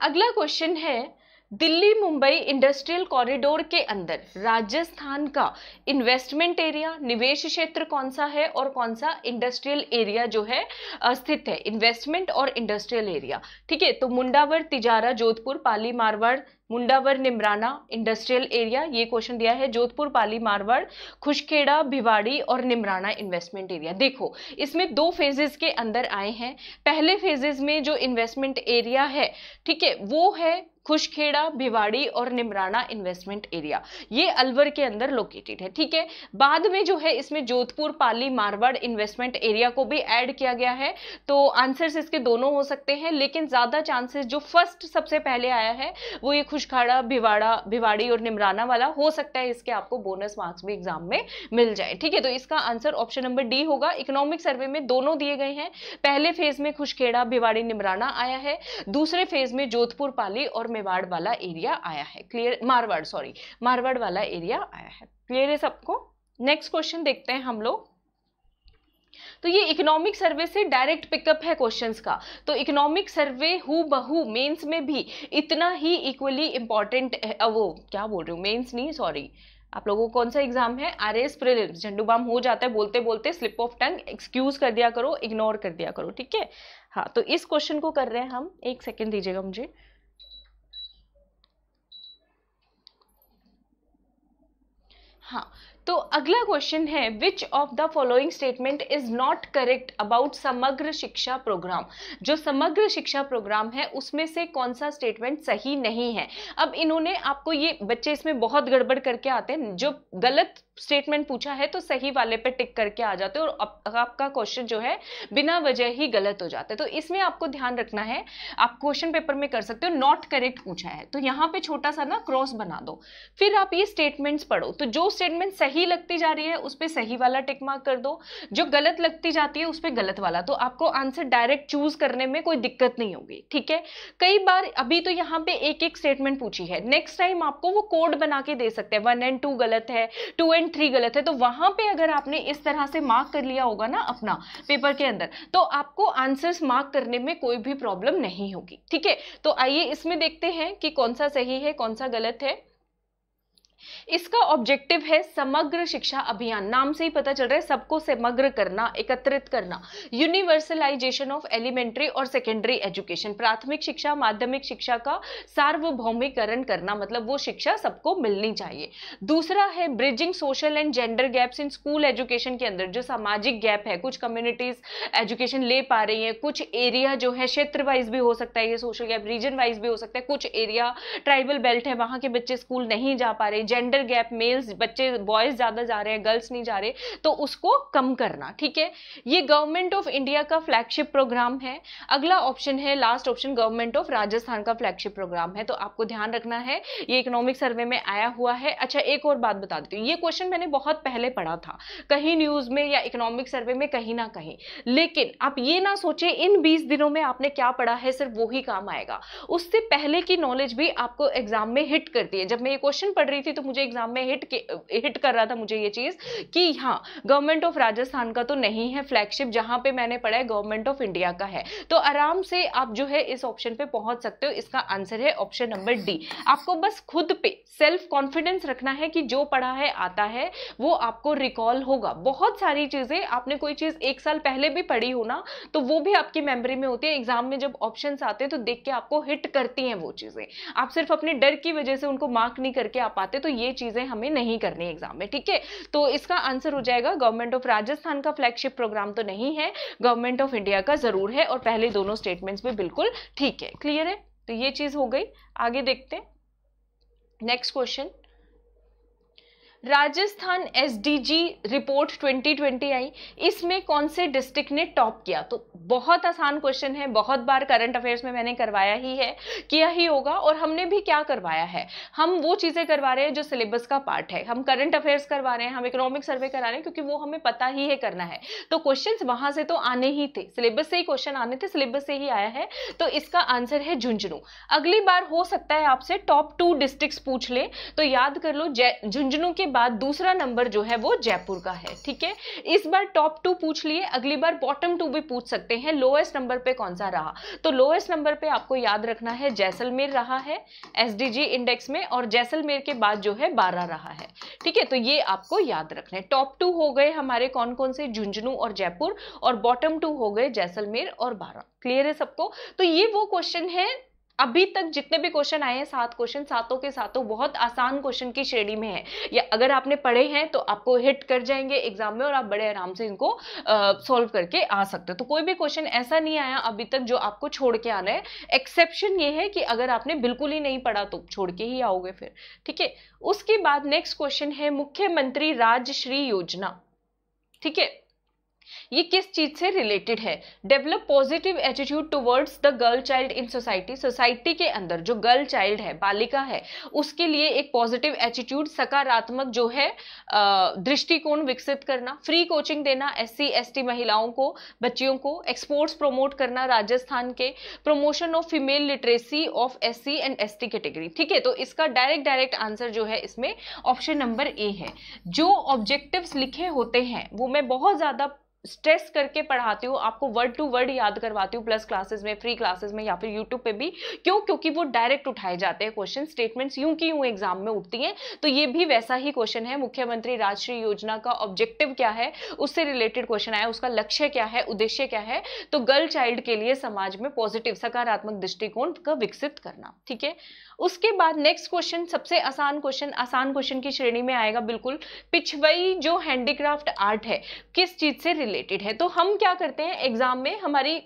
A: अगला क्वेश्चन है दिल्ली मुंबई इंडस्ट्रियल कॉरिडोर के अंदर राजस्थान का इन्वेस्टमेंट एरिया निवेश क्षेत्र कौन सा है और कौन सा इंडस्ट्रियल एरिया जो है स्थित है इन्वेस्टमेंट और इंडस्ट्रियल एरिया ठीक है तो मुंडावर तिजारा जोधपुर पाली मारवाड़ मुंडावर निमराना इंडस्ट्रियल एरिया ये क्वेश्चन दिया है जोधपुर पाली मारवाड़ खुशखेड़ा भिवाड़ी और निमराना इन्वेस्टमेंट एरिया देखो इसमें दो फेजेस के अंदर आए हैं पहले फेजेस में जो इन्वेस्टमेंट एरिया है ठीक है वो है खुशखेड़ा भिवाड़ी और निमराना इन्वेस्टमेंट एरिया ये अलवर के अंदर लोकेटेड है ठीक है बाद में जो है इसमें जोधपुर पाली मारवाड़ इन्वेस्टमेंट एरिया को भी ऐड किया गया है तो आंसर्स इसके दोनों हो सकते हैं लेकिन ज़्यादा चांसेस जो फर्स्ट सबसे पहले आया है वो ये खुशखाड़ा भिवाड़ा भिवाड़ी और निमराना वाला हो सकता है इसके आपको बोनस मार्क्स भी एग्जाम में मिल जाए ठीक है तो इसका आंसर ऑप्शन नंबर डी होगा इकोनॉमिक सर्वे में दोनों दिए गए हैं पहले फेज में खुशखेड़ा भिवाड़ी निमराना आया है दूसरे फेज में जोधपुर पाली और मेवाड़ वाला एरिया आया है क्लियर मारवाड़ सॉरी मारवाड़ वाला एरिया आया है क्लियर है सबको नेक्स्ट क्वेश्चन देखते हैं हम लोग तो ये इकोनॉमिक सर्वे से डायरेक्ट पिकअप है क्वेश्चंस का तो इकोनॉमिक सर्वे हु बहु मेंस में भी इतना ही इक्वली इंपॉर्टेंट वो क्या बोल रही हूँ मेंस नहीं सॉरी आप लोगों को कौन सा एग्जाम है R S prelims Zandu balm हो जाता है बोलते बोलते स्लिप ऑफ टंग एक्सक्यूज कर दिया करो इग्नोर कर दिया करो ठीक है हाँ तो इस क्वेश्चन को कर रहे हैं हम एक सेकेंड दीजिएगा मुझे हाँ तो अगला क्वेश्चन है which of the following statement is not correct about Samagra Shiksha programme जो समग्र शिक्षा प्रोग्राम है उसमें से कौन सा स्टेटमेंट सही नहीं है अब इन्होंने आपको ये बच्चे इसमें बहुत गड़बड़ करके आते हैं जो गलत स्टेटमेंट पूछा है तो सही वाले पे टिक करके आ जाते हो और आप, आपका क्वेश्चन जो है बिना वजह ही गलत हो जाता है तो इसमें आपको ध्यान रखना है आप क्वेश्चन पेपर में कर सकते हो नॉट करेक्ट पूछा है तो यहाँ पे छोटा सा ना क्रॉस बना दो फिर आप ये स्टेटमेंट्स पढ़ो तो जो स्टेटमेंट सही लगती जा रही है उस पर सही वाला टिक मार्क कर दो जो गलत लगती जाती है उस पर गलत वाला तो आपको आंसर डायरेक्ट चूज करने में कोई दिक्कत नहीं होगी ठीक है कई बार अभी तो यहाँ पे एक एक स्टेटमेंट पूछी है नेक्स्ट टाइम आपको वो कोड बना के दे सकते हैं वन एंड टू गलत है टू एंड पॉइंट थ्री गलत है तो वहां पे अगर आपने इस तरह से मार्क कर लिया होगा ना अपना पेपर के अंदर तो आपको आंसर्स मार्क करने में कोई भी प्रॉब्लम नहीं होगी ठीक है तो आइए इसमें देखते हैं कि कौन सा सही है कौन सा गलत है इसका ऑब्जेक्टिव है समग्र शिक्षा अभियान नाम से ही पता चल रहा है सबको समग्र करना एकत्रित करना यूनिवर्सलाइजेशन ऑफ एलिमेंट्री और सेकेंडरी एजुकेशन प्राथमिक शिक्षा माध्यमिक शिक्षा का सार्वभौमिकरण करना मतलब वो शिक्षा सबको मिलनी चाहिए दूसरा है bridging social and gender gaps in school education के अंदर जो सामाजिक गैप है कुछ कम्युनिटीज एजुकेशन ले पा रही हैं कुछ एरिया जो है क्षेत्र वाइज भी हो सकता है ये सोशल गैप रीजन वाइज भी हो सकता है कुछ एरिया ट्राइबल बेल्ट है वहाँ के बच्चे स्कूल नहीं जा पा रहे जेंडर जेंडर गैप मेल्स बच्चे बॉयज़ ज़्यादा जा रहे हैं गर्ल्स नहीं जा रहे तो उसको कम करना ठीक है ये गवर्नमेंट ऑफ इंडिया का फ्लैगशिप प्रोग्राम है अगला ऑप्शन है last option government of Rajasthan का फ्लैगशिप प्रोग्राम है तो आपको ध्यान रखना है ये इकोनॉमिक सर्वे में आया हुआ है अच्छा एक और बात बता देती हूँ ये क्वेश्चन मैंने बहुत पहले पढ़ा था कहीं न्यूज़ में या इकोनॉमिक सर्वे में कहीं ना कहीं लेकिन आप ये ना सोचे इन बीस दिनों में आपने क्या पढ़ा है सिर्फ वो ही काम आएगा उससे पहले की नॉलेज भी आपको एग्जाम में हिट करती है जब मैं ये क्वेश्चन पढ़ रही थी तो मुझे मुझे एग्जाम में हिट हिट कर रहा था मुझे ये चीज़ कि हाँ गवर्नमेंट ऑफ राजस्थान का तो नहीं है फ्लैगशिप जहां पे मैंने पढ़ा है गवर्नमेंट ऑफ इंडिया का है तो आराम से आप जो है इस ऑप्शन पे पहुंच सकते हो इसका आंसर है ऑप्शन नंबर डी आपको बस खुद पे सेल्फ कॉन्फिडेंस रखना है कि जो पढ़ा है आता है वो आपको रिकॉल होगा बहुत सारी चीज़ें आपने कोई चीज़ एक साल पहले भी पढ़ी हो ना तो वो भी आपकी मेमोरी में होती है एग्जाम में जब ऑप्शन आते हैं तो देख के आपको हिट करती हैं वो चीज़ें आप सिर्फ अपने डर की वजह से उनको मार्क नहीं करके आ पाते तो ये चीज़ें हमें नहीं करनी एग्जाम में ठीक है तो इसका आंसर हो जाएगा गवर्नमेंट ऑफ राजस्थान का फ्लैगशिप प्रोग्राम तो नहीं है गवर्नमेंट ऑफ इंडिया का ज़रूर है और पहले दोनों स्टेटमेंट्स भी बिल्कुल ठीक है क्लियर है तो ये चीज़ हो गई आगे देखते हैं next question Rajasthan SDG report 2020 आई इसमें कौन से डिस्ट्रिक्ट ने टॉप किया तो बहुत आसान क्वेश्चन है बहुत बार करंट अफेयर्स में मैंने करवाया ही है किया ही होगा और हमने भी क्या करवाया है हम वो चीज़ें करवा रहे हैं जो सिलेबस का पार्ट है हम करंट अफेयर्स करवा रहे हैं हम इकोनॉमिक सर्वे करा रहे हैं क्योंकि वो हमें पता ही है करना है तो क्वेश्चन वहाँ से तो आने ही थे सिलेबस से ही क्वेश्चन आने थे सिलेबस से ही आया है तो इसका आंसर है झुंझुनू अगली बार हो सकता है आपसे टॉप टू डिस्ट्रिक्ट पूछ लें तो याद कर लो झुंझुनू के बाद दूसरा नंबर जो है वो जयपुर का है ठीक है इस बार टॉप टू पूछ लिए अगली बार बॉटम टू भी पूछ सकते हैं लोएस्ट नंबर पे कौन सा रहा तो लोएस्ट नंबर पे आपको याद रखना है जैसलमेर रहा है एस इंडेक्स में और जैसलमेर के बाद जो है बारह रहा है ठीक है तो ये आपको याद रखना है टॉप टू हो गए हमारे कौन कौन से झुंझुनू और जयपुर और बॉटम टू हो गए जैसलमेर और बारह क्लियर है सबको तो ये वो क्वेश्चन है अभी तक जितने भी क्वेश्चन आए हैं सात क्वेश्चन सातों के सातों बहुत आसान क्वेश्चन की श्रेणी में है या अगर आपने पढ़े हैं तो आपको हिट कर जाएंगे एग्जाम में और आप बड़े आराम से इनको सॉल्व करके आ सकते हो तो कोई भी क्वेश्चन ऐसा नहीं आया अभी तक जो आपको छोड़ के आना है एक्सेप्शन ये है कि अगर आपने बिल्कुल ही नहीं पढ़ा तो छोड़ के ही आओगे फिर ठीक है उसके बाद नेक्स्ट क्वेश्चन है मुख्यमंत्री राजश्री योजना ठीक है ये किस चीज़ से रिलेटेड है develop positive attitude towards the girl child in society society के अंदर जो गर्ल चाइल्ड है बालिका है उसके लिए एक पॉजिटिव एटीट्यूड सकारात्मक जो है दृष्टिकोण विकसित करना फ्री कोचिंग देना एस सी महिलाओं को बच्चियों को एक्सपोर्ट्स प्रमोट करना राजस्थान के promotion of female literacy of S and S category ठीक है तो इसका डायरेक्ट डायरेक्ट आंसर जो है इसमें ऑप्शन नंबर ए है जो ऑब्जेक्टिव्स लिखे होते हैं वो मैं बहुत ज़्यादा स्ट्रेस करके पढ़ाती हूँ आपको वर्ड टू वर्ड याद करवाती हूँ प्लस क्लासेस में फ्री क्लासेस में या फिर यूट्यूब पे भी क्यों क्योंकि वो डायरेक्ट उठाए जाते हैं क्वेश्चन स्टेटमेंट्स यूं की यूं एग्जाम में उठती हैं तो ये भी वैसा ही क्वेश्चन है मुख्यमंत्री राजश्री योजना का ऑब्जेक्टिव क्या है उससे रिलेटेड क्वेश्चन आया उसका लक्ष्य क्या है उद्देश्य क्या है तो गर्ल चाइल्ड के लिए समाज में पॉजिटिव सकारात्मक दृष्टिकोण का विकसित करना ठीक है उसके बाद नेक्स्ट क्वेश्चन सबसे आसान क्वेश्चन आसान क्वेश्चन की श्रेणी में आएगा बिल्कुल पिछवई जो हैंडीक्राफ्ट आर्ट है किस चीज़ से रिलेटेड है तो हम क्या करते हैं एग्जाम में हमारी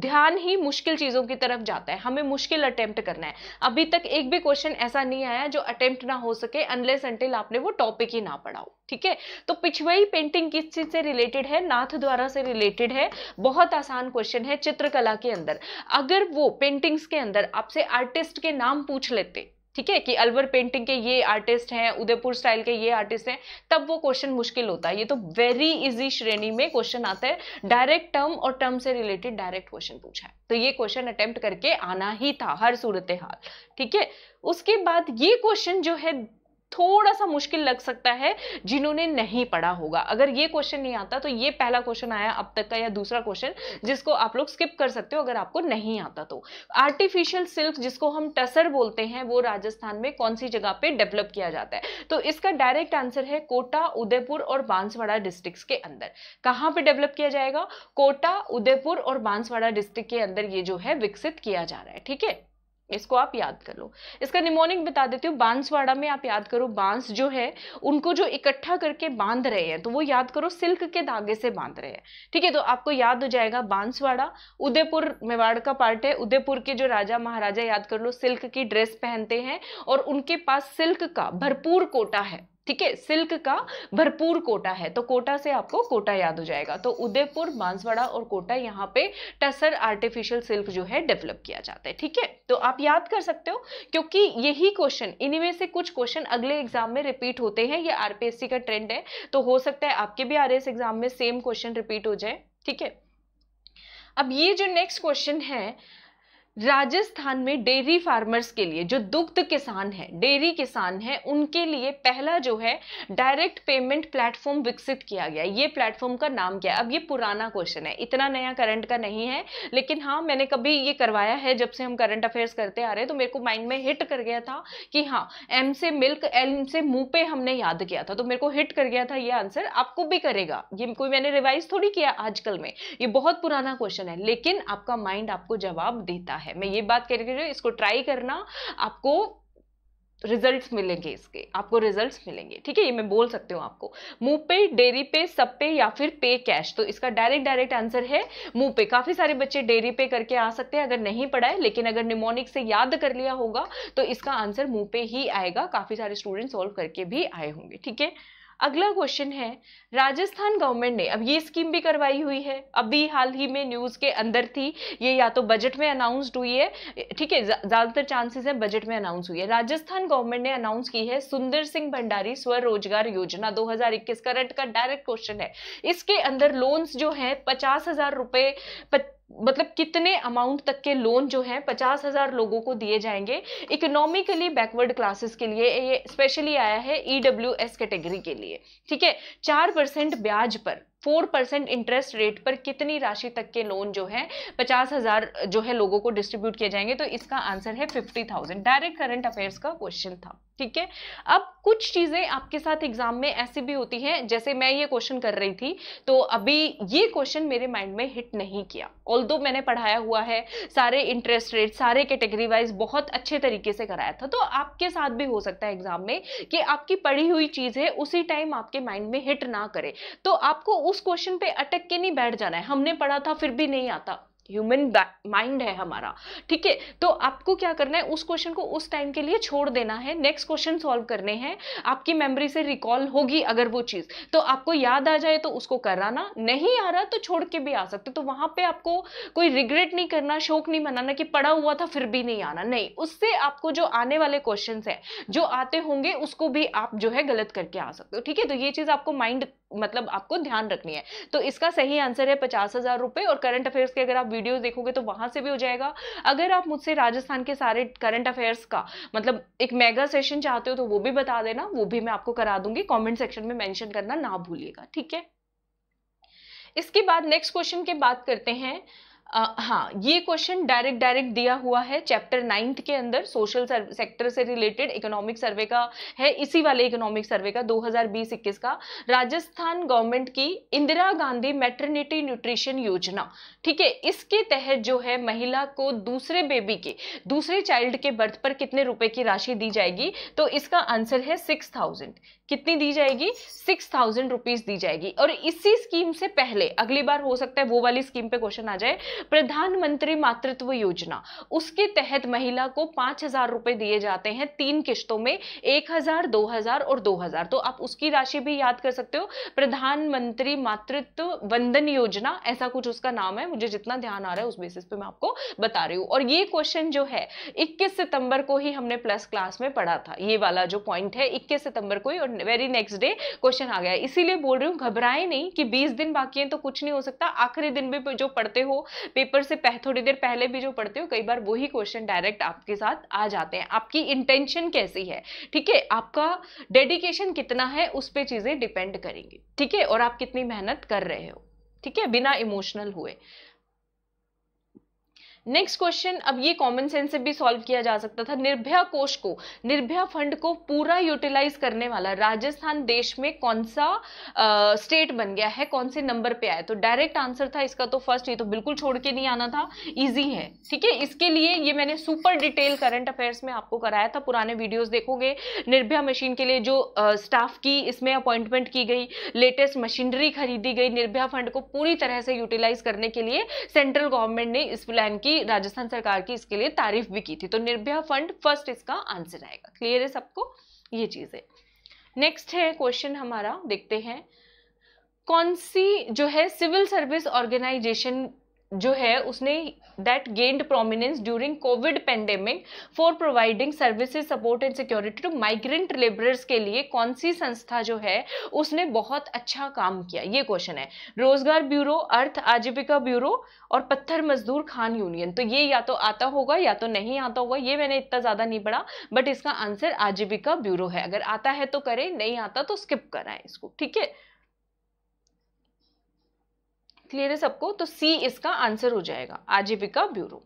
A: ध्यान ही मुश्किल चीज़ों की तरफ जाता है हमें मुश्किल अटैम्प्ट करना है अभी तक एक भी क्वेश्चन ऐसा नहीं आया जो अटैम्प्ट ना हो सके अनलेस अंटिल आपने वो टॉपिक ही ना पढ़ाओ ठीक है तो पिछवाई पेंटिंग किस चीज़ से रिलेटेड है नाथ द्वारा से रिलेटेड है बहुत आसान क्वेश्चन है चित्रकला के अंदर अगर वो पेंटिंग्स के अंदर आपसे आर्टिस्ट के नाम पूछ लेते ठीक है कि अलवर पेंटिंग के ये आर्टिस्ट हैं उदयपुर स्टाइल के ये आर्टिस्ट हैं तब वो क्वेश्चन मुश्किल होता है ये तो वेरी इजी श्रेणी में क्वेश्चन आता है डायरेक्ट टर्म और टर्म से रिलेटेड डायरेक्ट क्वेश्चन पूछा है तो ये क्वेश्चन अटेम्प्ट करके आना ही था हर सूरत हाल ठीक है उसके बाद ये क्वेश्चन जो है थोड़ा सा मुश्किल लग सकता है जिन्होंने नहीं पढ़ा होगा अगर ये क्वेश्चन नहीं आता तो ये पहला क्वेश्चन आया अब तक का या दूसरा क्वेश्चन जिसको आप लोग स्किप कर सकते हो अगर आपको नहीं आता तो आर्टिफिशियल सिल्क जिसको हम टसर बोलते हैं वो राजस्थान में कौन सी जगह पे डेवलप किया जाता है तो इसका डायरेक्ट आंसर है कोटा उदयपुर और बांसवाड़ा डिस्ट्रिक्ट के अंदर कहाँ पर डेवलप किया जाएगा कोटा उदयपुर और बांसवाड़ा डिस्ट्रिक्ट के अंदर ये जो है विकसित किया जा रहा है ठीक है इसको आप याद कर लो इसका निमोनिक बता देती हूँ बांसवाड़ा में आप याद करो बांस जो है उनको जो इकट्ठा करके बांध रहे हैं तो वो याद करो सिल्क के धागे से बांध रहे हैं ठीक है तो आपको याद हो जाएगा बांसवाड़ा उदयपुर मेवाड़ का पार्ट है उदयपुर के जो राजा महाराजा याद कर लो सिल्क की ड्रेस पहनते हैं और उनके पास सिल्क का भरपूर कोटा है ठीक है सिल्क का भरपूर कोटा है तो कोटा से आपको कोटा याद हो जाएगा तो उदयपुर बांसवाड़ा और कोटा यहाँ पे टसर आर्टिफिशियल सिल्क जो है डेवलप किया जाता है ठीक है तो आप याद कर सकते हो क्योंकि यही क्वेश्चन इनमें से कुछ क्वेश्चन अगले एग्जाम में रिपीट होते हैं ये आरपीएससी का ट्रेंड है तो हो सकता है आपके भी आर एग्जाम में सेम क्वेश्चन रिपीट हो जाए ठीक है अब ये जो नेक्स्ट क्वेश्चन है राजस्थान में डेयरी फार्मर्स के लिए जो दुग्ध किसान है डेयरी किसान है उनके लिए पहला जो है डायरेक्ट पेमेंट प्लेटफॉर्म विकसित किया गया ये प्लेटफॉर्म का नाम क्या है अब ये पुराना क्वेश्चन है इतना नया करंट का नहीं है लेकिन हाँ मैंने कभी ये करवाया है जब से हम करंट अफेयर्स करते आ रहे हैं तो मेरे को माइंड में हिट कर गया था कि हाँ एम से मिल्क एम से मुंह पे हमने याद किया था तो मेरे को हिट कर गया था ये आंसर आपको भी करेगा ये कोई मैंने रिवाइज थोड़ी किया आजकल में ये बहुत पुराना क्वेश्चन है लेकिन आपका माइंड आपको जवाब देता है है मैं ये बात कह रही हूँ इसको ट्राई करना आपको रिजल्ट्स मिलेंगे इसके आपको रिजल्ट्स मिलेंगे ठीक है ये मैं बोल सकती हूँ आपको मुंह पे डेरी पे सब पे या फिर पे कैश तो इसका डायरेक्ट डायरेक्ट आंसर है मुंह पे काफी सारे बच्चे डेरी पे करके आ सकते हैं अगर नहीं पढ़ाए लेकिन अगर निमोनिक से याद कर लिया होगा तो इसका आंसर मुंह पे ही आएगा काफी सारे स्टूडेंट सॉल्व करके भी आए होंगे ठीक है अगला क्वेश्चन है राजस्थान गवर्नमेंट ने अब ये स्कीम भी करवाई हुई है अभी हाल ही में न्यूज़ के अंदर थी ये या तो बजट में अनाउंस्ड हुई है ठीक है ज़्यादातर चांसेस हैं बजट में अनाउंस हुई है राजस्थान गवर्नमेंट ने अनाउंस की है सुंदर सिंह भंडारी स्वरोजगार योजना 2021 करंट का डायरेक्ट क्वेश्चन है इसके अंदर लोन्स जो है पचास हजार मतलब कितने अमाउंट तक के लोन जो है पचास हज़ार लोगों को दिए जाएंगे इकोनॉमिकली बैकवर्ड क्लासेस के लिए ये स्पेशली आया है ई डब्ल्यू एस कैटेगरी के लिए ठीक है चार परसेंट ब्याज पर फोर परसेंट इंटरेस्ट रेट पर कितनी राशि तक के लोन जो है पचास हज़ार जो है लोगों को डिस्ट्रीब्यूट किए जाएंगे तो इसका आंसर है fifty thousand direct current affairs का क्वेश्चन था ठीक है अब कुछ चीज़ें आपके साथ एग्जाम में ऐसी भी होती हैं जैसे मैं ये क्वेश्चन कर रही थी तो अभी ये क्वेश्चन मेरे माइंड में हिट नहीं किया ऑल मैंने पढ़ाया हुआ है सारे इंटरेस्ट रेट सारे कैटेगरी वाइज बहुत अच्छे तरीके से कराया था तो आपके साथ भी हो सकता है एग्जाम में कि आपकी पढ़ी हुई चीज़ है उसी टाइम आपके माइंड में हिट ना करे तो आपको उस क्वेश्चन पे अटक के नहीं बैठ जाना है हमने पढ़ा था फिर भी नहीं आता ह्यूमन माइंड है हमारा ठीक है तो आपको क्या करना है उस क्वेश्चन को उस टाइम के लिए छोड़ देना है नेक्स्ट क्वेश्चन सॉल्व करने हैं आपकी मेमोरी से रिकॉल होगी अगर वो चीज़ तो आपको याद आ जाए तो उसको कराना नहीं आ रहा तो छोड़ के भी आ सकते तो वहाँ पे आपको कोई रिग्रेट नहीं करना शोक नहीं मनाना कि पड़ा हुआ था फिर भी नहीं आना नहीं उससे आपको जो आने वाले क्वेश्चन हैं जो आते होंगे उसको भी आप जो है गलत करके आ सकते हो ठीक है तो ये चीज़ आपको माइंड मतलब आपको ध्यान रखनी है तो इसका सही आंसर है पचास हज़ार रुपये और करंट अफेयर्स के अगर आप वीडियो देखोगे तो वहां से भी हो जाएगा अगर आप मुझसे राजस्थान के सारे करंट अफेयर्स का मतलब एक मेगा सेशन चाहते हो तो वो भी बता देना वो भी मैं आपको करा दूंगी कॉमेंट सेक्शन में मैंशन करना ना भूलिएगा ठीक है इसके बाद नेक्स्ट क्वेश्चन की बात करते हैं आ, हाँ ये क्वेश्चन डायरेक्ट डायरेक्ट दिया हुआ है चैप्टर नाइन्थ के अंदर सोशल सेक्टर से रिलेटेड इकोनॉमिक सर्वे का है इसी वाले इकोनॉमिक सर्वे का 2020-21 का राजस्थान गवर्नमेंट की इंदिरा गांधी मैटरनिटी न्यूट्रिशन योजना ठीक है इसके तहत जो है महिला को दूसरे बेबी के दूसरे चाइल्ड के बर्थ पर कितने रुपए की राशि दी जाएगी तो इसका आंसर है सिक्स थाउजेंड कितनी दी जाएगी सिक्स थाउजेंड रुपीज दी जाएगी और इसी स्कीम से पहले अगली बार हो सकता है वो वाली स्कीम पे क्वेश्चन आ जाए प्रधानमंत्री मातृत्व योजना उसके तहत महिला को पांच हजार रुपए दिए जाते हैं तीन किश्तों में एक हजार दो हजार और दो हजार तो आप उसकी राशि भी याद कर सकते हो प्रधानमंत्री मातृत्व वंदन योजना ऐसा कुछ उसका नाम है मुझे जितना ध्यान आ रहा है उस बेसिस पे मैं आपको बता रही हूँ और ये क्वेश्चन जो है 21 सितंबर को ही हमने प्लस क्लास में पढ़ा था ये वाला जो पॉइंट है 21 सितंबर को ही और वेरी नेक्स्ट डे क्वेश्चन आ गया इसीलिए बोल रही हूँ घबराए नहीं कि 20 दिन बाकी हैं तो कुछ नहीं हो सकता आखिरी दिन भी जो पढ़ते हो पेपर से पह, थोड़ी देर पहले भी जो पढ़ते हो कई बार वही क्वेश्चन डायरेक्ट आपके साथ आ जाते हैं आपकी इंटेंशन कैसी है ठीक है आपका डेडिकेशन कितना है उस पर चीज़ें डिपेंड करेंगी ठीक है और आप कितनी मेहनत कर रहे हो ठीक है बिना इमोशनल हुए नेक्स्ट क्वेश्चन अब ये कॉमन सेंस से भी सॉल्व किया जा सकता था निर्भया कोष को निर्भया फंड को पूरा यूटिलाइज करने वाला राजस्थान देश में कौन सा स्टेट बन गया है कौन से नंबर पे आया तो डायरेक्ट आंसर था इसका तो फर्स्ट ये तो बिल्कुल छोड़ के नहीं आना था ईजी है ठीक है इसके लिए ये मैंने सुपर डिटेल करंट अफेयर्स में आपको कराया था पुराने वीडियोज देखोगे निर्भया मशीन के लिए जो आ, स्टाफ की इसमें अपॉइंटमेंट की गई लेटेस्ट मशीनरी खरीदी गई निर्भया फंड को पूरी तरह से यूटिलाइज करने के लिए सेंट्रल गवर्नमेंट ने इस प्लान की की राजस्थान सरकार की इसके लिए तारीफ भी की थी तो निर्भया फंड फर्स्ट इसका आंसर आएगा क्लियर है सबको ये चीज़ है नेक्स्ट है क्वेश्चन हमारा देखते हैं कौन सी जो है सिविल सर्विस ऑर्गेनाइजेशन जो है उसने that gained prominence during COVID pandemic for providing services support and security to migrant labourers के लिए कौन सी संस्था जो है उसने बहुत अच्छा काम किया ये क्वेश्चन है रोजगार ब्यूरो अर्थ आजीविका ब्यूरो और पत्थर मजदूर खान यूनियन तो ये या तो आता होगा या तो नहीं आता होगा ये मैंने इतना ज़्यादा नहीं पढ़ा बट इसका आंसर आजीविका ब्यूरो है अगर आता है तो करें नहीं आता तो स्किप कराएं इसको ठीक है क्लियर है सबको तो सी इसका आंसर हो जाएगा आजीविका ब्यूरो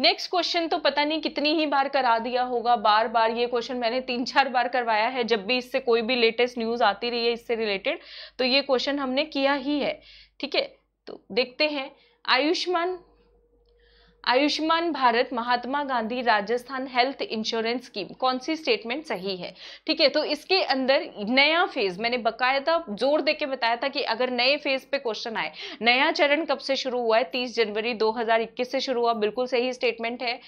A: नेक्स्ट क्वेश्चन तो पता नहीं कितनी ही बार करा दिया होगा बार बार ये क्वेश्चन मैंने तीन चार बार करवाया है जब भी इससे कोई भी लेटेस्ट न्यूज आती रही है इससे रिलेटेड तो ये क्वेश्चन हमने किया ही है ठीक है तो देखते हैं Ayushman Ayushman Bharat Mahatma Gandhi Rajasthan health insurance scheme कौन सी स्टेटमेंट सही है ठीक है तो इसके अंदर नया फेज मैंने बकायदा जोर दे बताया था कि अगर नए फेज पे क्वेश्चन आए नया चरण कब से शुरू हुआ है तीस जनवरी 2021 से शुरू हुआ बिल्कुल सही स्टेटमेंट है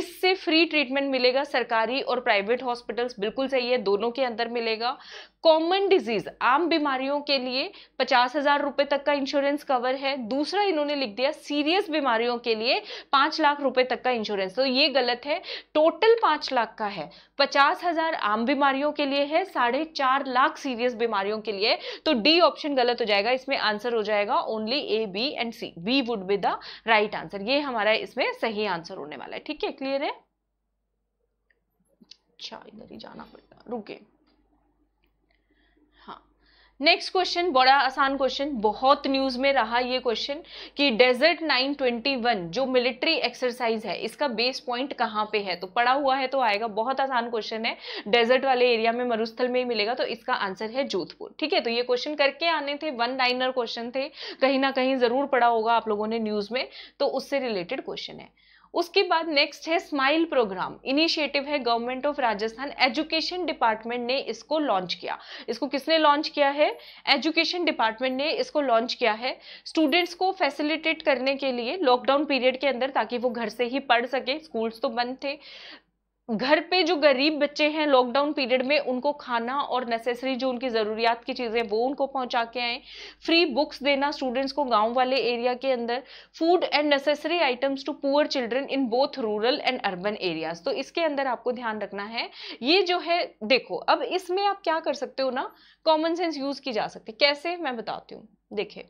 A: इससे फ्री ट्रीटमेंट मिलेगा सरकारी और प्राइवेट हॉस्पिटल्स बिल्कुल सही है दोनों के अंदर मिलेगा कॉमन डिजीज आम बीमारियों के लिए पचास हजार रुपए तक का इंश्योरेंस कवर है दूसरा इन्होंने लिख दिया सीरियस बीमारियों के लिए पांच पांच लाख रुपए तक का इंश्योरेंस तो ये गलत है टोटल पांच लाख का है पचास हजार आम बीमारियों के लिए है साढ़े चार लाख सीरियस बीमारियों के लिए तो डी ऑप्शन गलत हो जाएगा इसमें आंसर हो जाएगा only A B and C B would be the right answer ये हमारा इसमें सही आंसर होने वाला है ठीक है क्लियर है अच्छा इधर ही जाना पड़ेगा रुके नेक्स्ट क्वेश्चन बड़ा आसान क्वेश्चन बहुत न्यूज में रहा ये क्वेश्चन कि डेजर्ट 921 जो मिलिट्री एक्सरसाइज है इसका बेस पॉइंट कहाँ पे है तो पड़ा हुआ है तो आएगा बहुत आसान क्वेश्चन है डेजर्ट वाले एरिया में मरुस्थल में ही मिलेगा तो इसका आंसर है जोधपुर ठीक है तो ये क्वेश्चन करके आने थे वन लाइनर क्वेश्चन थे कहीं ना कहीं जरूर पड़ा होगा आप लोगों ने न्यूज में तो उससे रिलेटेड क्वेश्चन है उसके बाद नेक्स्ट है स्माइल प्रोग्राम इनिशिएटिव है government of Rajasthan education department ने इसको लॉन्च किया इसको किसने लॉन्च किया है एजुकेशन डिपार्टमेंट ने इसको लॉन्च किया है स्टूडेंट्स को फैसिलिटेट करने के लिए लॉकडाउन पीरियड के अंदर ताकि वो घर से ही पढ़ सके स्कूल्स तो बंद थे घर पे जो गरीब बच्चे हैं लॉकडाउन पीरियड में उनको खाना और नेसेसरी जो उनकी ज़रूरियात की चीज़ें वो उनको पहुंचा के आए फ्री बुक्स देना स्टूडेंट्स को गांव वाले एरिया के अंदर food and necessary items to poor children in both rural and urban areas तो इसके अंदर आपको ध्यान रखना है ये जो है देखो अब इसमें आप क्या कर सकते हो ना कॉमन सेंस यूज़ की जा सकती कैसे मैं बताती हूँ देखिए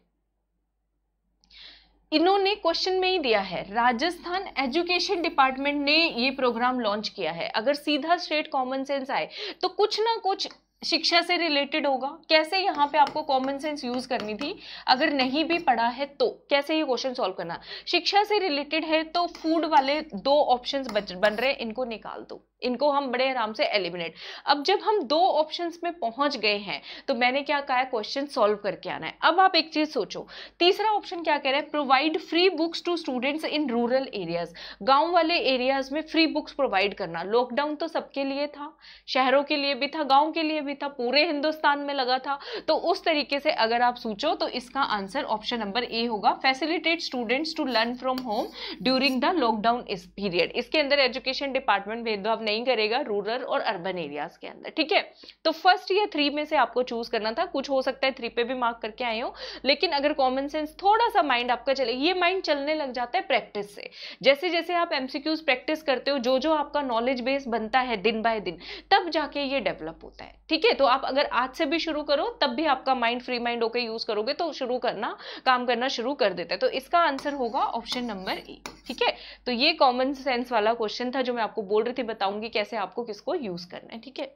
A: इन्होंने क्वेश्चन में ही दिया है राजस्थान एजुकेशन डिपार्टमेंट ने ये प्रोग्राम लॉन्च किया है अगर सीधा स्ट्रेट कॉमन सेंस आए तो कुछ ना कुछ शिक्षा से रिलेटेड होगा कैसे यहाँ पे आपको कॉमन सेंस यूज करनी थी अगर नहीं भी पढ़ा है तो कैसे ये क्वेश्चन सॉल्व करना शिक्षा से रिलेटेड है तो फूड वाले दो ऑप्शंस बन रहे हैं इनको निकाल दो इनको हम बड़े आराम से एलिमिनेट अब जब हम दो ऑप्शंस में पहुंच गए हैं तो मैंने क्या कहा है क्वेश्चन सॉल्व करके आना है अब आप एक चीज सोचो तीसरा ऑप्शन क्या कह रहा है provide free books to students in rural areas गांव वाले एरियाज में फ्री बुक्स प्रोवाइड करना लॉकडाउन तो सबके लिए था शहरों के लिए भी था गाँव के लिए भी था पूरे हिंदुस्तान में लगा था तो उस तरीके से अगर आप सोचो तो इसका आंसर ऑप्शन नंबर ए होगा facilitate students to learn from home during the lockdown इस पीरियड इसके अंदर एजुकेशन डिपार्टमेंट भेद नहीं करेगा रूरल और अर्बन एरियाज के अंदर ठीक है तो फर्स्ट ये थ्री में से आपको चूज करना था कुछ हो सकता है थ्री पे भी मार्क करके आए हो लेकिन अगर कॉमन सेंस थोड़ा सा माइंड आपका चले ये माइंड चलने लग जाता है प्रैक्टिस से जैसे जैसे आप एमसीक्यूज प्रैक्टिस करते हो जो जो आपका नॉलेज बेस बनता है दिन बाय दिन तब जाके ये डेवलप होता है ठीक है तो आप अगर आज से भी शुरू करो तब भी आपका माइंड फ्री माइंड होकर यूज करोगे तो शुरू करना काम करना शुरू कर देता है तो इसका आंसर होगा ऑप्शन नंबर ए ठीक है तो ये कॉमन सेंस वाला क्वेश्चन था जो मैं आपको बोल रही थी बताऊंगी बताऊंगी कैसे आपको किसको यूज़ करना है ठीक है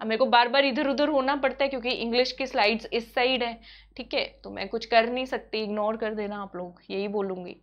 A: अब मेरे को बार बार इधर उधर होना पड़ता है क्योंकि इंग्लिश की स्लाइड्स इस साइड है ठीक है तो मैं कुछ कर नहीं सकती इग्नोर कर देना आप लोग यही बोलूंगी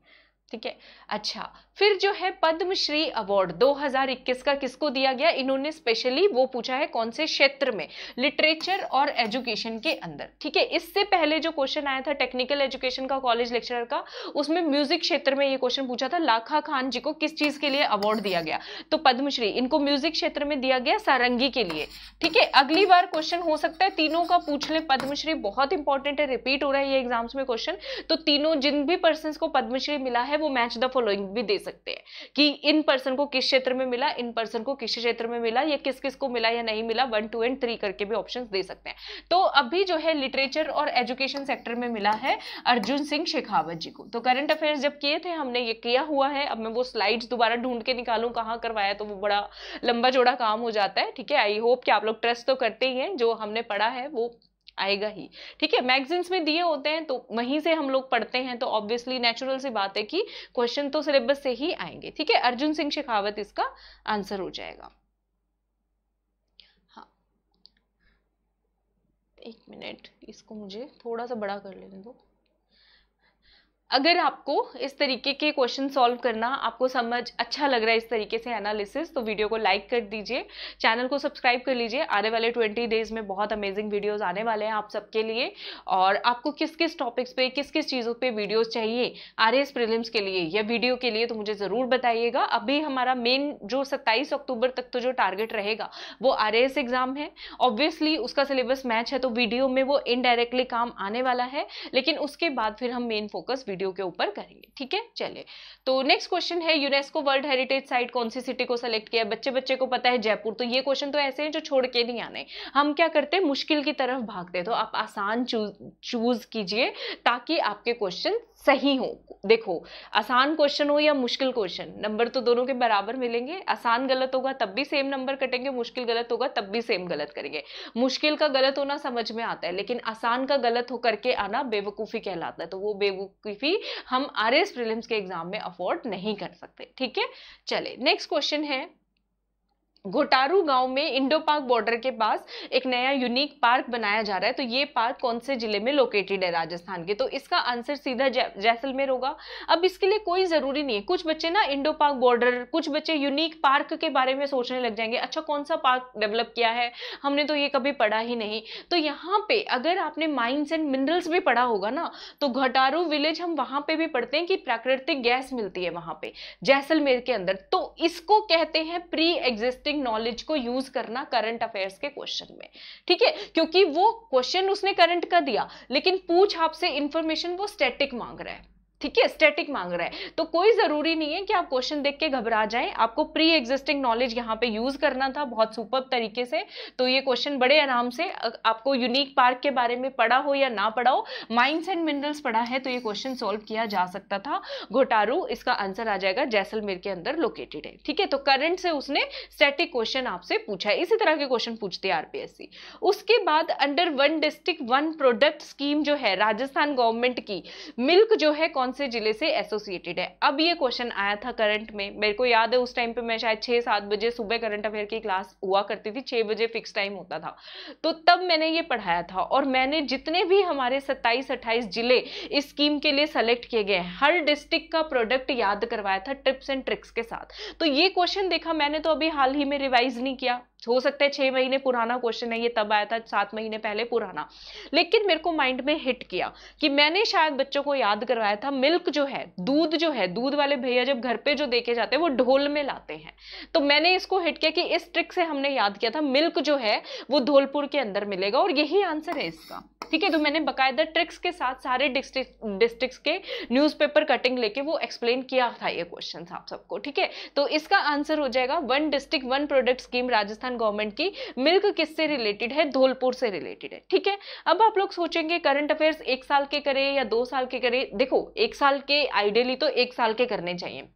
A: ठीक है अच्छा फिर जो है पद्मश्री अवार्ड 2021 का किसको दिया गया इन्होंने स्पेशली वो पूछा है कौन से क्षेत्र में लिटरेचर और एजुकेशन के अंदर ठीक है इससे पहले जो क्वेश्चन आया था टेक्निकल एजुकेशन का कॉलेज लेक्चरर का उसमें म्यूजिक क्षेत्र में ये क्वेश्चन पूछा था लाखा खान जी को किस चीज के लिए अवार्ड दिया गया तो पद्मश्री इनको म्यूजिक क्षेत्र में दिया गया सारंगी के लिए ठीक है अगली बार क्वेश्चन हो सकता है तीनों का पूछ ले पद्मश्री बहुत इंपॉर्टेंट है रिपीट हो रहा है ये एग्जाम्स में क्वेश्चन तो तीनों जिन भी पर्सन को पद्मश्री मिला है वो मैच द फॉलोइंग भी दे सकते हैं कि इन पर्सन को किस क्षेत्र में मिला इन पर्सन को किस क्षेत्र में मिला या किस किस को मिला या नहीं मिला वन टू एंड थ्री करके भी ऑप्शन दे सकते हैं तो अभी जो है लिटरेचर और एजुकेशन सेक्टर में मिला है अर्जुन सिंह शेखावत जी को तो करंट अफेयर्स जब किए थे हमने ये किया हुआ है अब मैं वो स्लाइड्स दोबारा ढूंढ के निकालू कहाँ करवाया तो वो बड़ा लंबा जोड़ा काम हो जाता है ठीक है आई होप कि आप लोग ट्रस्ट तो करते ही हैं जो हमने पढ़ा है वो आएगा ही ठीक है मैगजीन्स में दिए होते हैं तो वहीं से हम लोग पढ़ते हैं तो ऑब्वियसली नेचुरल सी बात है कि क्वेश्चन तो सिलेबस से ही आएंगे ठीक है अर्जुन सिंह शेखावत इसका आंसर हो जाएगा हाँ एक मिनट इसको मुझे थोड़ा सा बड़ा कर लेने दो अगर आपको इस तरीके के क्वेश्चन सॉल्व करना आपको समझ अच्छा लग रहा है इस तरीके से एनालिसिस तो वीडियो को लाइक कर दीजिए चैनल को सब्सक्राइब कर लीजिए आने वाले ट्वेंटी डेज में बहुत अमेजिंग वीडियोस आने वाले हैं आप सबके लिए और आपको किस किस टॉपिक्स पे किस किस चीज़ों पे वीडियोस चाहिए आर एस प्रिलिम्स के लिए या वीडियो के लिए तो मुझे ज़रूर बताइएगा अभी हमारा मेन जो सत्ताईस अक्टूबर तक तो जो टारगेट रहेगा वो आर एग्ज़ाम है ऑब्वियसली उसका सिलेबस मैच है तो वीडियो में वो इनडायरेक्टली काम आने वाला है लेकिन उसके बाद फिर हम मेन फोकस वीडियो के ऊपर करेंगे ठीक है चलिए तो नेक्स्ट क्वेश्चन है यूनेस्को वर्ल्ड हेरिटेज साइट कौन सी सिटी को सेलेक्ट किया बच्चे बच्चे को पता है जयपुर तो ये क्वेश्चन तो ऐसे हैं जो छोड़ के नहीं आने हम क्या करते हैं मुश्किल की तरफ भागते तो आप आसान चूज चूज कीजिए ताकि आपके क्वेश्चन सही हो देखो आसान क्वेश्चन हो या मुश्किल क्वेश्चन नंबर तो दोनों के बराबर मिलेंगे आसान गलत होगा तब भी सेम नंबर कटेंगे मुश्किल गलत होगा तब भी सेम गलत करेंगे मुश्किल का गलत होना समझ में आता है लेकिन आसान का गलत हो करके आना बेवकूफ़ी कहलाता है तो वो बेवकूफ़ी हम आर एस के एग्जाम में अफोर्ड नहीं कर सकते ठीक है चले नेक्स्ट क्वेश्चन है घोटारू गांव में इंडो पार्क बॉर्डर के पास एक नया यूनिक पार्क बनाया जा रहा है तो ये पार्क कौन से जिले में लोकेटेड है राजस्थान के तो इसका आंसर सीधा जैसलमेर होगा अब इसके लिए कोई ज़रूरी नहीं है कुछ बच्चे ना इंडो पार्क बॉर्डर कुछ बच्चे यूनिक पार्क के बारे में सोचने लग जाएंगे अच्छा कौन सा पार्क डेवलप किया है हमने तो ये कभी पढ़ा ही नहीं तो यहाँ पे अगर आपने माइंस एंड मिनरल्स भी पढ़ा होगा ना तो घटारू विलेज हम वहाँ पर भी पढ़ते हैं कि प्राकृतिक गैस मिलती है वहाँ पर जैसलमेर के अंदर तो इसको कहते हैं प्री एग्जिस्टिंग बेसिक नॉलेज को यूज करना करंट अफेयर्स के क्वेश्चन में ठीक है क्योंकि वो क्वेश्चन उसने करंट का दिया लेकिन पूछ आपसे इंफॉर्मेशन वो स्टैटिक मांग रहा है ठीक है स्टैटिक मांग रहा है तो कोई ज़रूरी नहीं है कि आप क्वेश्चन देख के घबरा जाएं आपको प्री एग्जिस्टिंग नॉलेज यहाँ पे यूज़ करना था बहुत सुपर तरीके से तो ये क्वेश्चन बड़े आराम से आपको यूनिक पार्क के बारे में पढ़ा हो या ना पढ़ा हो माइंस एंड मिनरल्स पढ़ा है तो ये क्वेश्चन सोल्व किया जा सकता था घोटारू इसका आंसर आ जाएगा जैसलमेर के अंदर लोकेटेड है ठीक है तो करंट से उसने स्टैटिक क्वेश्चन आपसे पूछा है इसी तरह के क्वेश्चन पूछते हैं आरपीएससी उसके बाद under one district one product scheme जो है राजस्थान गवर्नमेंट की मिल्क जो है कौन से जिले से एसोसिएटेड है अब ये क्वेश्चन आया था करंट में मेरे को याद है उस टाइम पे मैं शायद छह सात बजे सुबह करंट अफेयर की क्लास हुआ करती थी छह बजे फिक्स टाइम होता था तो तब मैंने ये पढ़ाया था और मैंने जितने भी हमारे सत्ताईस अट्ठाईस जिले इस स्कीम के लिए सेलेक्ट किए गए हैं हर डिस्ट्रिक्ट का प्रोडक्ट याद करवाया था टिप्स एंड ट्रिक्स के साथ तो ये क्वेश्चन देखा मैंने तो अभी हाल ही में रिवाइज नहीं किया हो सकता है छह महीने पुराना क्वेश्चन है ये तब आया था सात महीने पहले पुराना लेकिन मेरे को माइंड में हिट किया कि मैंने शायद बच्चों को याद करवाया था मिल्क जो है दूध जो है दूध वाले भैया जब घर पे जो देखे जाते हैं वो ढोल में लाते हैं तो मैंने इसको हिट किया कि इस ट्रिक से हमने याद किया था मिल्क जो है वो धोलपुर के अंदर मिलेगा और यही आंसर है इसका ठीक है तो मैंने बकायदा ट्रिक्स के साथ सारे डिस्ट्रिक्ट के न्यूज़पेपर कटिंग लेके वो एक्सप्लेन किया था ये क्वेश्चन आप सबको ठीक है तो इसका आंसर हो जाएगा one district one product scheme Rajasthan government की मिल्क किससे रिलेटेड है धौलपुर से रिलेटेड है ठीक है अब आप लोग सोचेंगे करंट अफेयर्स एक साल के करें या दो साल के करें देखो एक साल के आइडियली तो एक साल के करने चाहिए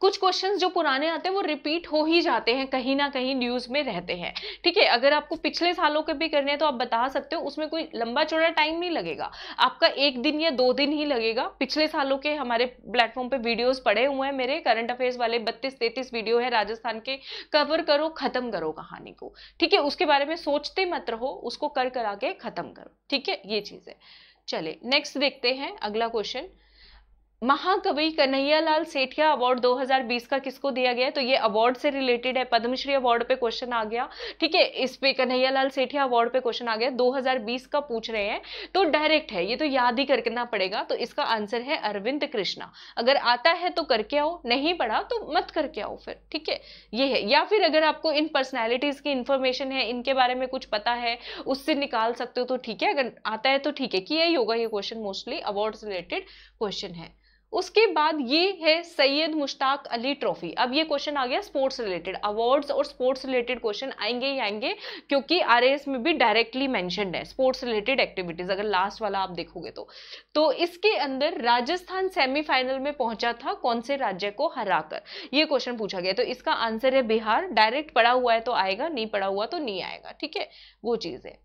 A: कुछ क्वेश्चन जो पुराने आते हैं वो रिपीट हो ही जाते हैं कहीं ना कहीं न्यूज़ में रहते हैं ठीक है अगर आपको पिछले सालों के भी करने हैं तो आप बता सकते हो उसमें कोई लंबा चौड़ा टाइम नहीं लगेगा आपका एक दिन या दो दिन ही लगेगा पिछले सालों के हमारे प्लेटफॉर्म पर वीडियोज़ पड़े हुए हैं मेरे करंट अफेयर्स वाले बत्तीस तैतीस वीडियो है राजस्थान के कवर करो ख़त्म करो कहानी को ठीक है उसके बारे में सोचते मत रहो उसको कर करा के ख़त्म करो ठीक है ये चीज़ है चले नेक्स्ट देखते हैं अगला क्वेश्चन महाकवि कन्हैयालाल सेठिया अवार्ड 2020 का किसको दिया गया तो ये अवार्ड से रिलेटेड है पद्मश्री अवार्ड पे क्वेश्चन आ गया ठीक है इस पे कन्हैयालाल सेठिया अवार्ड पे क्वेश्चन आ गया 2020 का पूछ रहे हैं तो डायरेक्ट है ये तो याद ही करना पड़ेगा तो इसका आंसर है अरविंद कृष्णा अगर आता है तो करके आओ नहीं पढ़ा तो मत करके आओ फिर ठीक है ये है या फिर अगर आपको इन पर्सनैलिटीज की इंफॉर्मेशन है इनके बारे में कुछ पता है उससे निकाल सकते हो तो ठीक है अगर आता है तो ठीक है किया ही होगा ये question mostly award related question है उसके बाद ये है सैयद मुश्ताक अली ट्रॉफी अब ये क्वेश्चन आ गया स्पोर्ट्स रिलेटेड अवार्ड्स और स्पोर्ट्स रिलेटेड क्वेश्चन आएंगे ही आएंगे क्योंकि आरएएस में भी डायरेक्टली मेंशन है स्पोर्ट्स रिलेटेड एक्टिविटीज अगर लास्ट वाला आप देखोगे तो तो इसके अंदर राजस्थान सेमीफाइनल में पहुंचा था कौन से राज्य को हराकर ये क्वेश्चन पूछा गया तो इसका आंसर है बिहार डायरेक्ट पड़ा हुआ है तो आएगा नहीं पड़ा हुआ तो नहीं आएगा ठीक है वो चीज़ है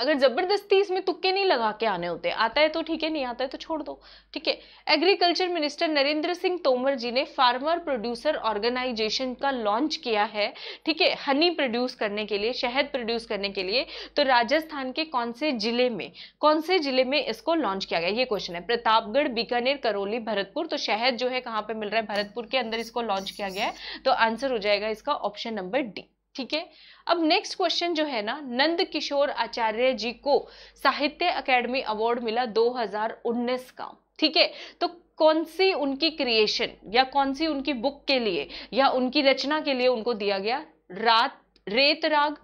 A: अगर जबरदस्ती इसमें तुक्के नहीं लगा के आने होते आता है तो ठीक है नहीं आता है तो छोड़ दो ठीक है एग्रीकल्चर मिनिस्टर नरेंद्र सिंह तोमर जी ने फार्मर प्रोड्यूसर ऑर्गेनाइजेशन का लॉन्च किया है ठीक है हनी प्रोड्यूस करने के लिए शहद प्रोड्यूस करने के लिए तो राजस्थान के कौन से जिले में कौन से जिले में इसको लॉन्च किया गया ये क्वेश्चन है प्रतापगढ़ बीकानेर करौली भरतपुर तो शहद जो है कहाँ पर मिल रहा है भरतपुर के अंदर इसको लॉन्च किया गया है तो आंसर हो जाएगा इसका ऑप्शन नंबर डी ठीक है अब नेक्स्ट क्वेश्चन जो है ना नंद किशोर आचार्य जी को साहित्य अकेडमी अवार्ड मिला 2019 का ठीक है तो कौन सी उनकी क्रिएशन या कौन सी उनकी बुक के लिए या उनकी रचना के लिए उनको दिया गया रात रेत राग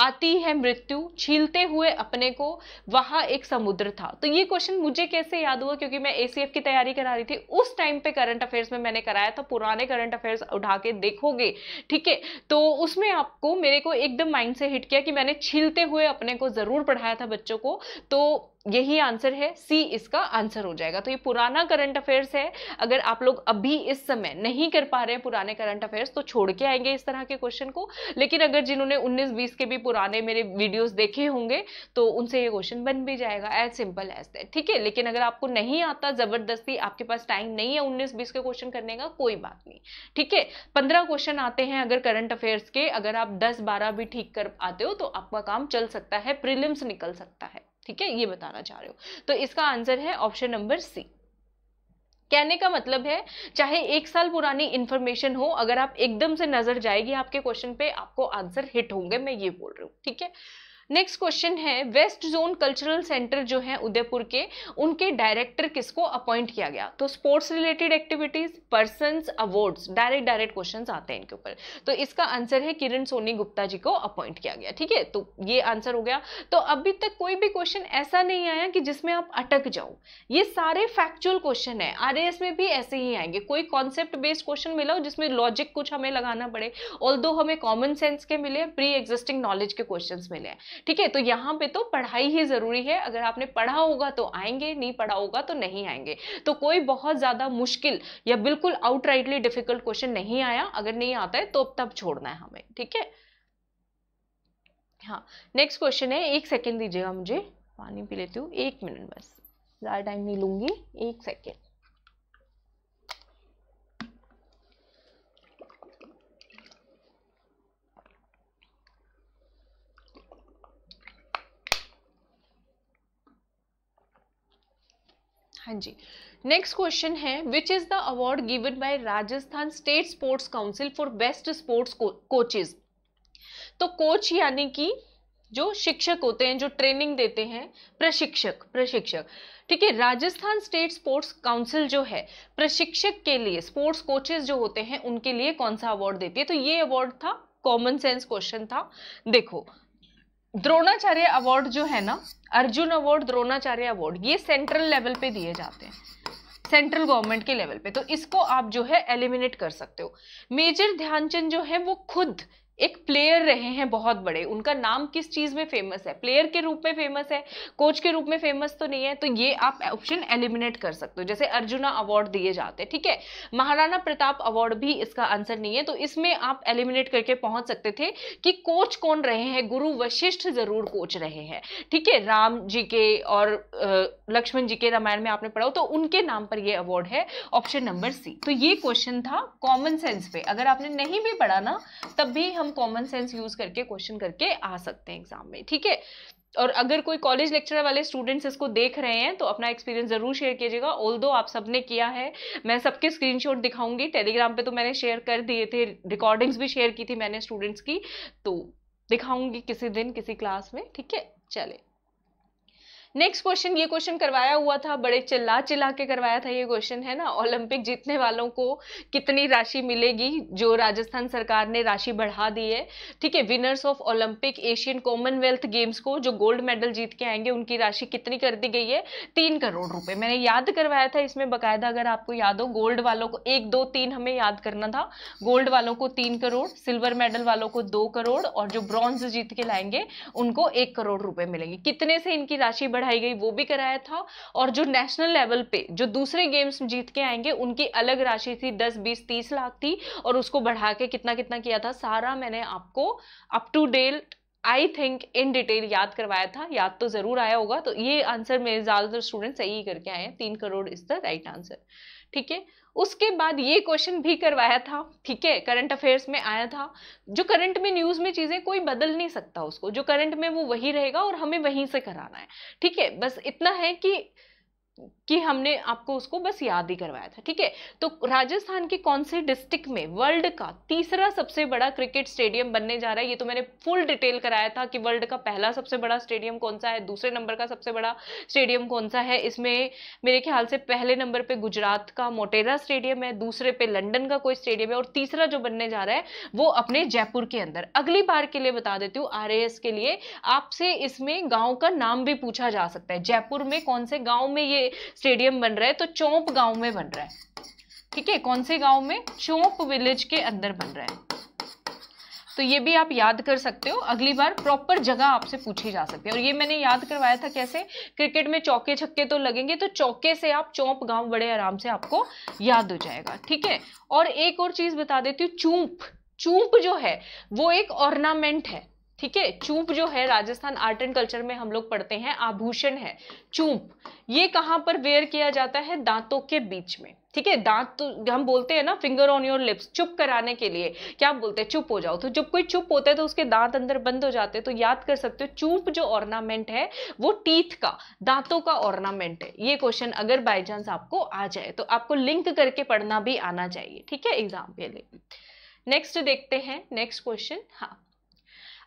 A: आती है मृत्यु छीलते हुए अपने को वहां एक समुद्र था तो ये क्वेश्चन मुझे कैसे याद हुआ क्योंकि मैं एसीएफ की तैयारी करा रही थी उस टाइम पे करंट अफेयर्स में मैंने कराया था पुराने करंट अफेयर्स उठा के देखोगे ठीक है तो उसमें आपको मेरे को एकदम माइंड से हिट किया कि मैंने छीलते हुए अपने को जरूर पढ़ाया था बच्चों को तो यही आंसर है सी इसका आंसर हो जाएगा तो ये पुराना करंट अफेयर्स है अगर आप लोग अभी इस समय नहीं कर पा रहे हैं पुराने करंट अफेयर्स तो छोड़ के आएंगे इस तरह के क्वेश्चन को लेकिन अगर जिन्होंने 19-20 के भी पुराने मेरे वीडियोस देखे होंगे तो उनसे ये क्वेश्चन बन भी जाएगा एज सिंपल एज दैट ठीक है लेकिन अगर आपको नहीं आता ज़बरदस्ती आपके पास टाइम नहीं है उन्नीस बीस के क्वेश्चन करने का कोई बात नहीं ठीक है पंद्रह क्वेश्चन आते हैं अगर करंट अफेयर्स के अगर आप दस बारह भी ठीक कर आते हो तो आपका काम चल सकता है प्रिलिम्स निकल सकता है ठीक है ये बताना चाह रहे हो तो इसका आंसर है ऑप्शन नंबर सी कहने का मतलब है चाहे एक साल पुरानी इन्फॉर्मेशन हो अगर आप एकदम से नजर जाएगी आपके क्वेश्चन पे आपको आंसर हिट होंगे मैं ये बोल रही हूँ ठीक है नेक्स्ट क्वेश्चन है वेस्ट जोन कल्चरल सेंटर जो है उदयपुर के उनके डायरेक्टर किसको अपॉइंट किया गया तो sports related activities person awards direct direct question आते हैं इनके ऊपर तो इसका आंसर है किरण सोनी गुप्ता जी को अपॉइंट किया गया ठीक है तो ये आंसर हो गया तो अभी तक कोई भी क्वेश्चन ऐसा नहीं आया कि जिसमें आप अटक जाओ ये सारे फैक्चुअल क्वेश्चन है आर में भी ऐसे ही आएंगे कोई कॉन्सेप्ट बेस्ड क्वेश्चन मिला हो जिसमें लॉजिक कुछ हमें लगाना पड़े ऑल हमें कॉमन सेंस के मिले प्री एग्जिस्टिंग नॉलेज के क्वेश्चन मिले हैं ठीक है तो यहाँ पे तो पढ़ाई ही ज़रूरी है अगर आपने पढ़ा होगा तो आएंगे नहीं पढ़ा होगा तो नहीं आएंगे तो कोई बहुत ज़्यादा मुश्किल या बिल्कुल आउटराइटली डिफिकल्ट क्वेश्चन नहीं आया अगर नहीं आता है तो तब छोड़ना है हमें ठीक है हाँ नेक्स्ट क्वेश्चन है एक सेकेंड दीजिएगा मुझे पानी पी लेती हूँ एक मिनट बस ज़्यादा टाइम नहीं लूंगी एक सेकेंड हाँ जी नेक्स्ट क्वेश्चन है which is the award given by Rajasthan state sports council for best sports coaches तो कोच यानी कि जो शिक्षक होते हैं जो ट्रेनिंग देते हैं प्रशिक्षक प्रशिक्षक ठीक है राजस्थान स्टेट स्पोर्ट्स काउंसिल जो है प्रशिक्षक के लिए स्पोर्ट्स कोचेज जो होते हैं उनके लिए कौन सा अवार्ड देती है तो ये अवार्ड था कॉमन सेंस क्वेश्चन था देखो द्रोणाचार्य अवार्ड जो है ना अर्जुन अवार्ड द्रोणाचार्य अवार्ड ये सेंट्रल लेवल पे दिए जाते हैं सेंट्रल गवर्नमेंट के लेवल पे तो इसको आप जो है एलिमिनेट कर सकते हो मेजर ध्यानचंद जो है वो खुद एक प्लेयर रहे हैं बहुत बड़े उनका नाम किस चीज़ में फेमस है प्लेयर के रूप में फेमस है कोच के रूप में फेमस तो नहीं है तो ये आप ऑप्शन एलिमिनेट कर सकते हो जैसे अर्जुना अवार्ड दिए जाते हैं ठीक है महाराणा प्रताप अवार्ड भी इसका आंसर नहीं है तो इसमें आप एलिमिनेट करके पहुंच सकते थे कि कोच कौन रहे हैं गुरु वशिष्ठ जरूर कोच रहे हैं ठीक है राम जी के और लक्ष्मण जी के रामायण में आपने पढ़ा हो तो उनके नाम पर यह अवार्ड है ऑप्शन नंबर सी तो ये क्वेश्चन था कॉमन सेंस पे अगर आपने नहीं भी पढ़ा ना तब भी हम कॉमन सेंस यूज करके क्वेश्चन करके आ सकते हैं एग्जाम में ठीक है और अगर कोई कॉलेज लेक्चर वाले स्टूडेंट्स इसको देख रहे हैं तो अपना एक्सपीरियंस ज़रूर शेयर कीजिएगा ऑल दो आप सबने किया है मैं सबके स्क्रीनशॉट दिखाऊंगी टेलीग्राम पे तो मैंने शेयर कर दिए थे रिकॉर्डिंग्स भी शेयर की थी मैंने स्टूडेंट्स की तो दिखाऊंगी किसी दिन किसी क्लास में ठीक है चले नेक्स्ट क्वेश्चन ये क्वेश्चन करवाया हुआ था बड़े चिल्ला चिल्ला के करवाया था ये क्वेश्चन है ना ओलंपिक जीतने वालों को कितनी राशि मिलेगी जो राजस्थान सरकार ने राशि बढ़ा दी है ठीक है winners of Olympic Asian Commonwealth games को जो गोल्ड मेडल जीत के आएंगे उनकी राशि कितनी कर दी गई है तीन करोड़ रुपए मैंने याद करवाया था इसमें बाकायदा अगर आपको याद हो गोल्ड वालों को एक दो तीन हमें याद करना था गोल्ड वालों को तीन करोड़ सिल्वर मेडल वालों को दो करोड़ और जो ब्रॉन्ज जीत के लाएंगे उनको एक करोड़ रुपए मिलेंगे कितने से इनकी राशि बढ़ बढ़ाई गई वो भी कराया था और जो नेशनल लेवल पे जो दूसरे गेम्स जीत के आएंगे उनकी अलग राशि थी दस बीस तीस लाख थी और उसको बढ़ा के कितना कितना किया था सारा मैंने आपको up to date I think in detail याद करवाया था याद तो ज़रूर आया होगा तो ये आंसर मेरे ज़्यादातर स्टूडेंट सही करके आए हैं तीन crore is the right answer ठीक है उसके बाद ये क्वेश्चन भी करवाया था ठीक है करंट अफेयर्स में आया था जो करंट में न्यूज़ में चीज़ें कोई बदल नहीं सकता उसको जो करंट में वो वही रहेगा और हमें वहीं से कराना है ठीक है बस इतना है कि कि हमने आपको उसको बस याद ही करवाया था ठीक है तो राजस्थान के कौन से डिस्ट्रिक्ट में वर्ल्ड का तीसरा सबसे बड़ा क्रिकेट स्टेडियम बनने जा रहा है ये तो मैंने फुल डिटेल कराया था कि वर्ल्ड का पहला सबसे बड़ा स्टेडियम कौन सा है दूसरे नंबर का सबसे बड़ा स्टेडियम कौन सा है इसमें मेरे ख्याल से पहले नंबर पर गुजरात का मोटेरा स्टेडियम है दूसरे पे लंडन का कोई स्टेडियम है और तीसरा जो बनने जा रहा है वो अपने जयपुर के अंदर अगली बार के लिए बता देती हूँ आर के लिए आपसे इसमें गाँव का नाम भी पूछा जा सकता है जयपुर में कौन से गाँव में ये स्टेडियम बन रहा है तो चौंप गांव में बन रहा है ठीक है कौन से गांव में चौंप विलेज के अंदर बन रहा है तो ये भी आप याद कर सकते हो अगली बार प्रॉपर जगह आपसे पूछी जा सकती है और ये मैंने याद करवाया था कैसे क्रिकेट में चौके छक्के तो लगेंगे तो चौके से आप चौंप गांव बड़े आराम से आपको याद हो जाएगा ठीक है और एक और चीज़ बता देती हूँ चूंप चूंप जो है वो एक ऑर्नामेंट है ठीक है चूप जो है राजस्थान आर्ट एंड कल्चर में हम लोग पढ़ते हैं आभूषण है चूप ये कहां पर वेयर किया जाता है दांतों के बीच में ठीक है दांत तो हम बोलते हैं ना फिंगर ऑन योर लिप्स चुप कराने के लिए क्या बोलते हैं चुप हो जाओ तो जब कोई चुप होता है तो उसके दांत अंदर बंद हो जाते हैं तो याद कर सकते हो चूप जो ऑर्नामेंट है वो टीथ का दांतों का ऑर्नामेंट है ये क्वेश्चन अगर बाई चांस आपको आ जाए तो आपको लिंक करके पढ़ना भी आना चाहिए ठीक है एग्जाम के लिए नेक्स्ट देखते हैं नेक्स्ट क्वेश्चन हाँ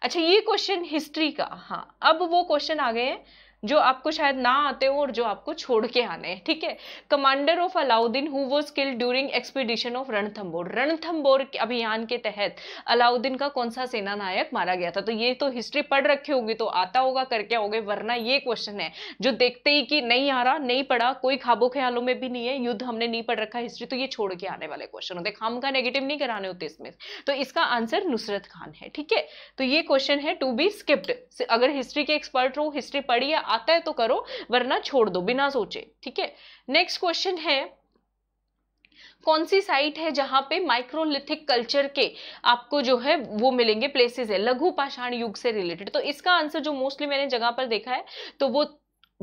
A: अच्छा ये क्वेश्चन हिस्ट्री का हाँ अब वो क्वेश्चन आ गए हैं जो आपको शायद ना आते हो और जो आपको छोड़ के आने हैं ठीक है commander of Alauddin who was killed during expedition of Ranthambore Ranthambore अभियान के तहत अलाउद्दीन का कौन सा सेना नायक मारा गया था तो ये तो हिस्ट्री पढ़ रखी होगी तो आता होगा करके हो वरना ये क्वेश्चन है जो देखते ही कि नहीं आ रहा नहीं पढ़ा कोई खाबो ख्यालों में भी नहीं है युद्ध हमने नहीं पढ़ रखा हिस्ट्री तो ये छोड़ के आने वाले क्वेश्चन होते खाम का नेगेटिव नहीं कराने होते इसमें तो इसका आंसर नुसरत खान है ठीक है तो ये क्वेश्चन है टू बी स्किप्ड अगर हिस्ट्री के एक्सपर्ट हो हिस्ट्री पढ़ी है आता है तो करो वरना छोड़ दो बिना सोचे ठीक है नेक्स्ट क्वेश्चन है कौन सी साइट है जहां पे माइक्रोलिथिक कल्चर के आपको जो है वो मिलेंगे प्लेसेस है लघु पाषाण युग से रिलेटेड तो इसका आंसर जो मोस्टली मैंने जगह पर देखा है तो वो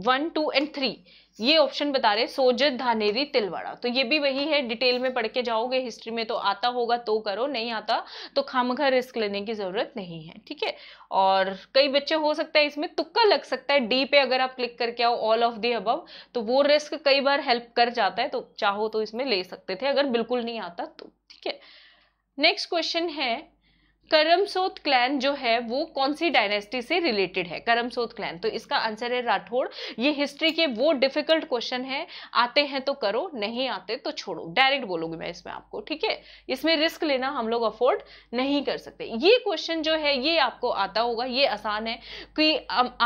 A: वन टू एंड थ्री ये ऑप्शन बता रहे सोजत धानेरी तिलवाड़ा तो ये भी वही है डिटेल में पढ़ के जाओगे हिस्ट्री में तो आता होगा तो करो नहीं आता तो खामखा रिस्क लेने की ज़रूरत नहीं है ठीक है और कई बच्चे हो सकता है इसमें तुक्का लग सकता है डी पे अगर आप क्लिक करके आओ ऑल ऑफ दी अबव तो वो रिस्क कई बार हेल्प कर जाता है तो चाहो तो इसमें ले सकते थे अगर बिल्कुल नहीं आता तो ठीक है नेक्स्ट क्वेश्चन है करमसोत क्लैन जो है वो कौन सी डायनेस्टी से रिलेटेड है करमसोत क्लैन तो इसका आंसर है राठौड़ ये हिस्ट्री के वो डिफिकल्ट क्वेश्चन है आते हैं तो करो नहीं आते तो छोड़ो डायरेक्ट बोलूंगी मैं इसमें आपको ठीक है इसमें रिस्क लेना हम लोग अफोर्ड नहीं कर सकते ये क्वेश्चन जो है ये आपको आता होगा ये आसान है कि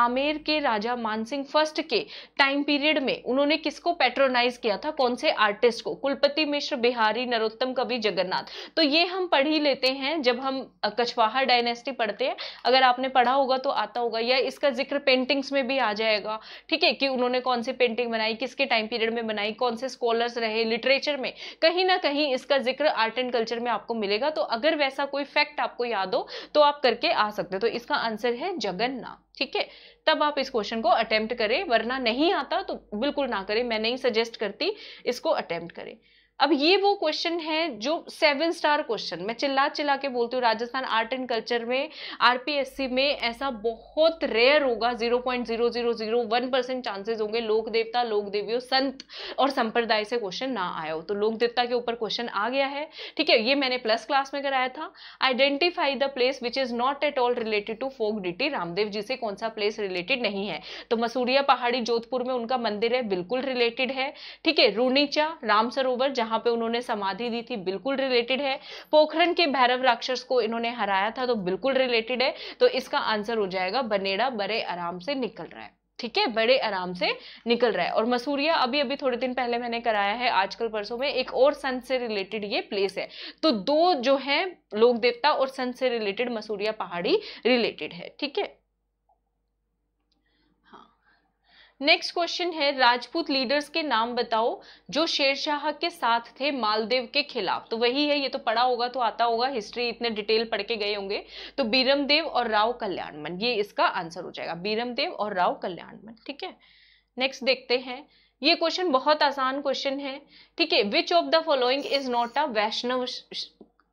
A: आमेर के राजा मानसिंह फर्स्ट के टाइम पीरियड में उन्होंने किसको पेट्रोनाइज किया था कौन से आर्टिस्ट को कुलपति मिश्र बिहारी नरोत्तम कवि जगन्नाथ तो ये हम पढ़ ही लेते हैं जब हम कछवाहा डायनेस्टी पढ़ते हैं अगर आपने पढ़ा होगा तो आता होगा या इसका जिक्र पेंटिंग्स में भी आ जाएगा ठीक है कि उन्होंने कौन सी पेंटिंग बनाई किसके टाइम पीरियड में बनाई कौन से स्कॉलर्स रहे लिटरेचर में कहीं ना कहीं इसका जिक्र आर्ट एंड कल्चर में आपको मिलेगा तो अगर वैसा कोई फैक्ट आपको याद हो तो आप करके आ सकते हो तो इसका आंसर है जगन्नाथ ठीक है तब आप इस क्वेश्चन को अटेम्प्ट करें वरना नहीं आता तो बिल्कुल ना करें मैं नहीं सजेस्ट करती इसको अटेम्प्ट करें अब ये वो क्वेश्चन है जो सेवन स्टार क्वेश्चन मैं चिल्ला चिल्ला के बोलती हूँ राजस्थान आर्ट एंड कल्चर में आरपीएससी में ऐसा बहुत रेयर होगा zero point zero zero zero one percent chances होंगे लोक देवता लोक देवियों संत और संप्रदाय से क्वेश्चन ना आया हो तो लोक देवता के ऊपर क्वेश्चन आ गया है ठीक है ये मैंने प्लस क्लास में कराया था identify the place which is not at all related to folk deity Ramdev ji से कौन सा प्लेस रिलेटेड नहीं है तो मसूरिया पहाड़ी जोधपुर में उनका मंदिर है बिल्कुल रिलेटेड है ठीक है रूनीचा राम सरोवर जहां पे उन्होंने समाधि दी थी बिल्कुल रिलेटेड है पोखरण के भैरव राक्षस को इन्होंने हराया था तो बिल्कुल रिलेटेड है तो इसका आंसर हो जाएगा बनेड़ा बड़े आराम से निकल रहा है ठीक है बड़े आराम से निकल रहा है और मसूरिया अभी अभी थोड़े दिन पहले मैंने कराया है आजकल परसों में एक और सन से रिलेटेड ये प्लेस है तो दो जो है लोक देवता और सन से रिलेटेड मसूरिया पहाड़ी रिलेटेड है ठीक है नेक्स्ट क्वेश्चन है राजपूत लीडर्स के नाम बताओ जो शेरशाह के साथ थे मालदेव के खिलाफ तो वही है ये तो पढ़ा होगा तो आता होगा हिस्ट्री इतने डिटेल पढ़ के गए होंगे तो बीरमदेव और राव कल्याणमन ये इसका आंसर हो जाएगा बीरमदेव और राव कल्याणमन ठीक है नेक्स्ट देखते हैं ये क्वेश्चन बहुत आसान क्वेश्चन है ठीक है which of the following is not a Vaishnav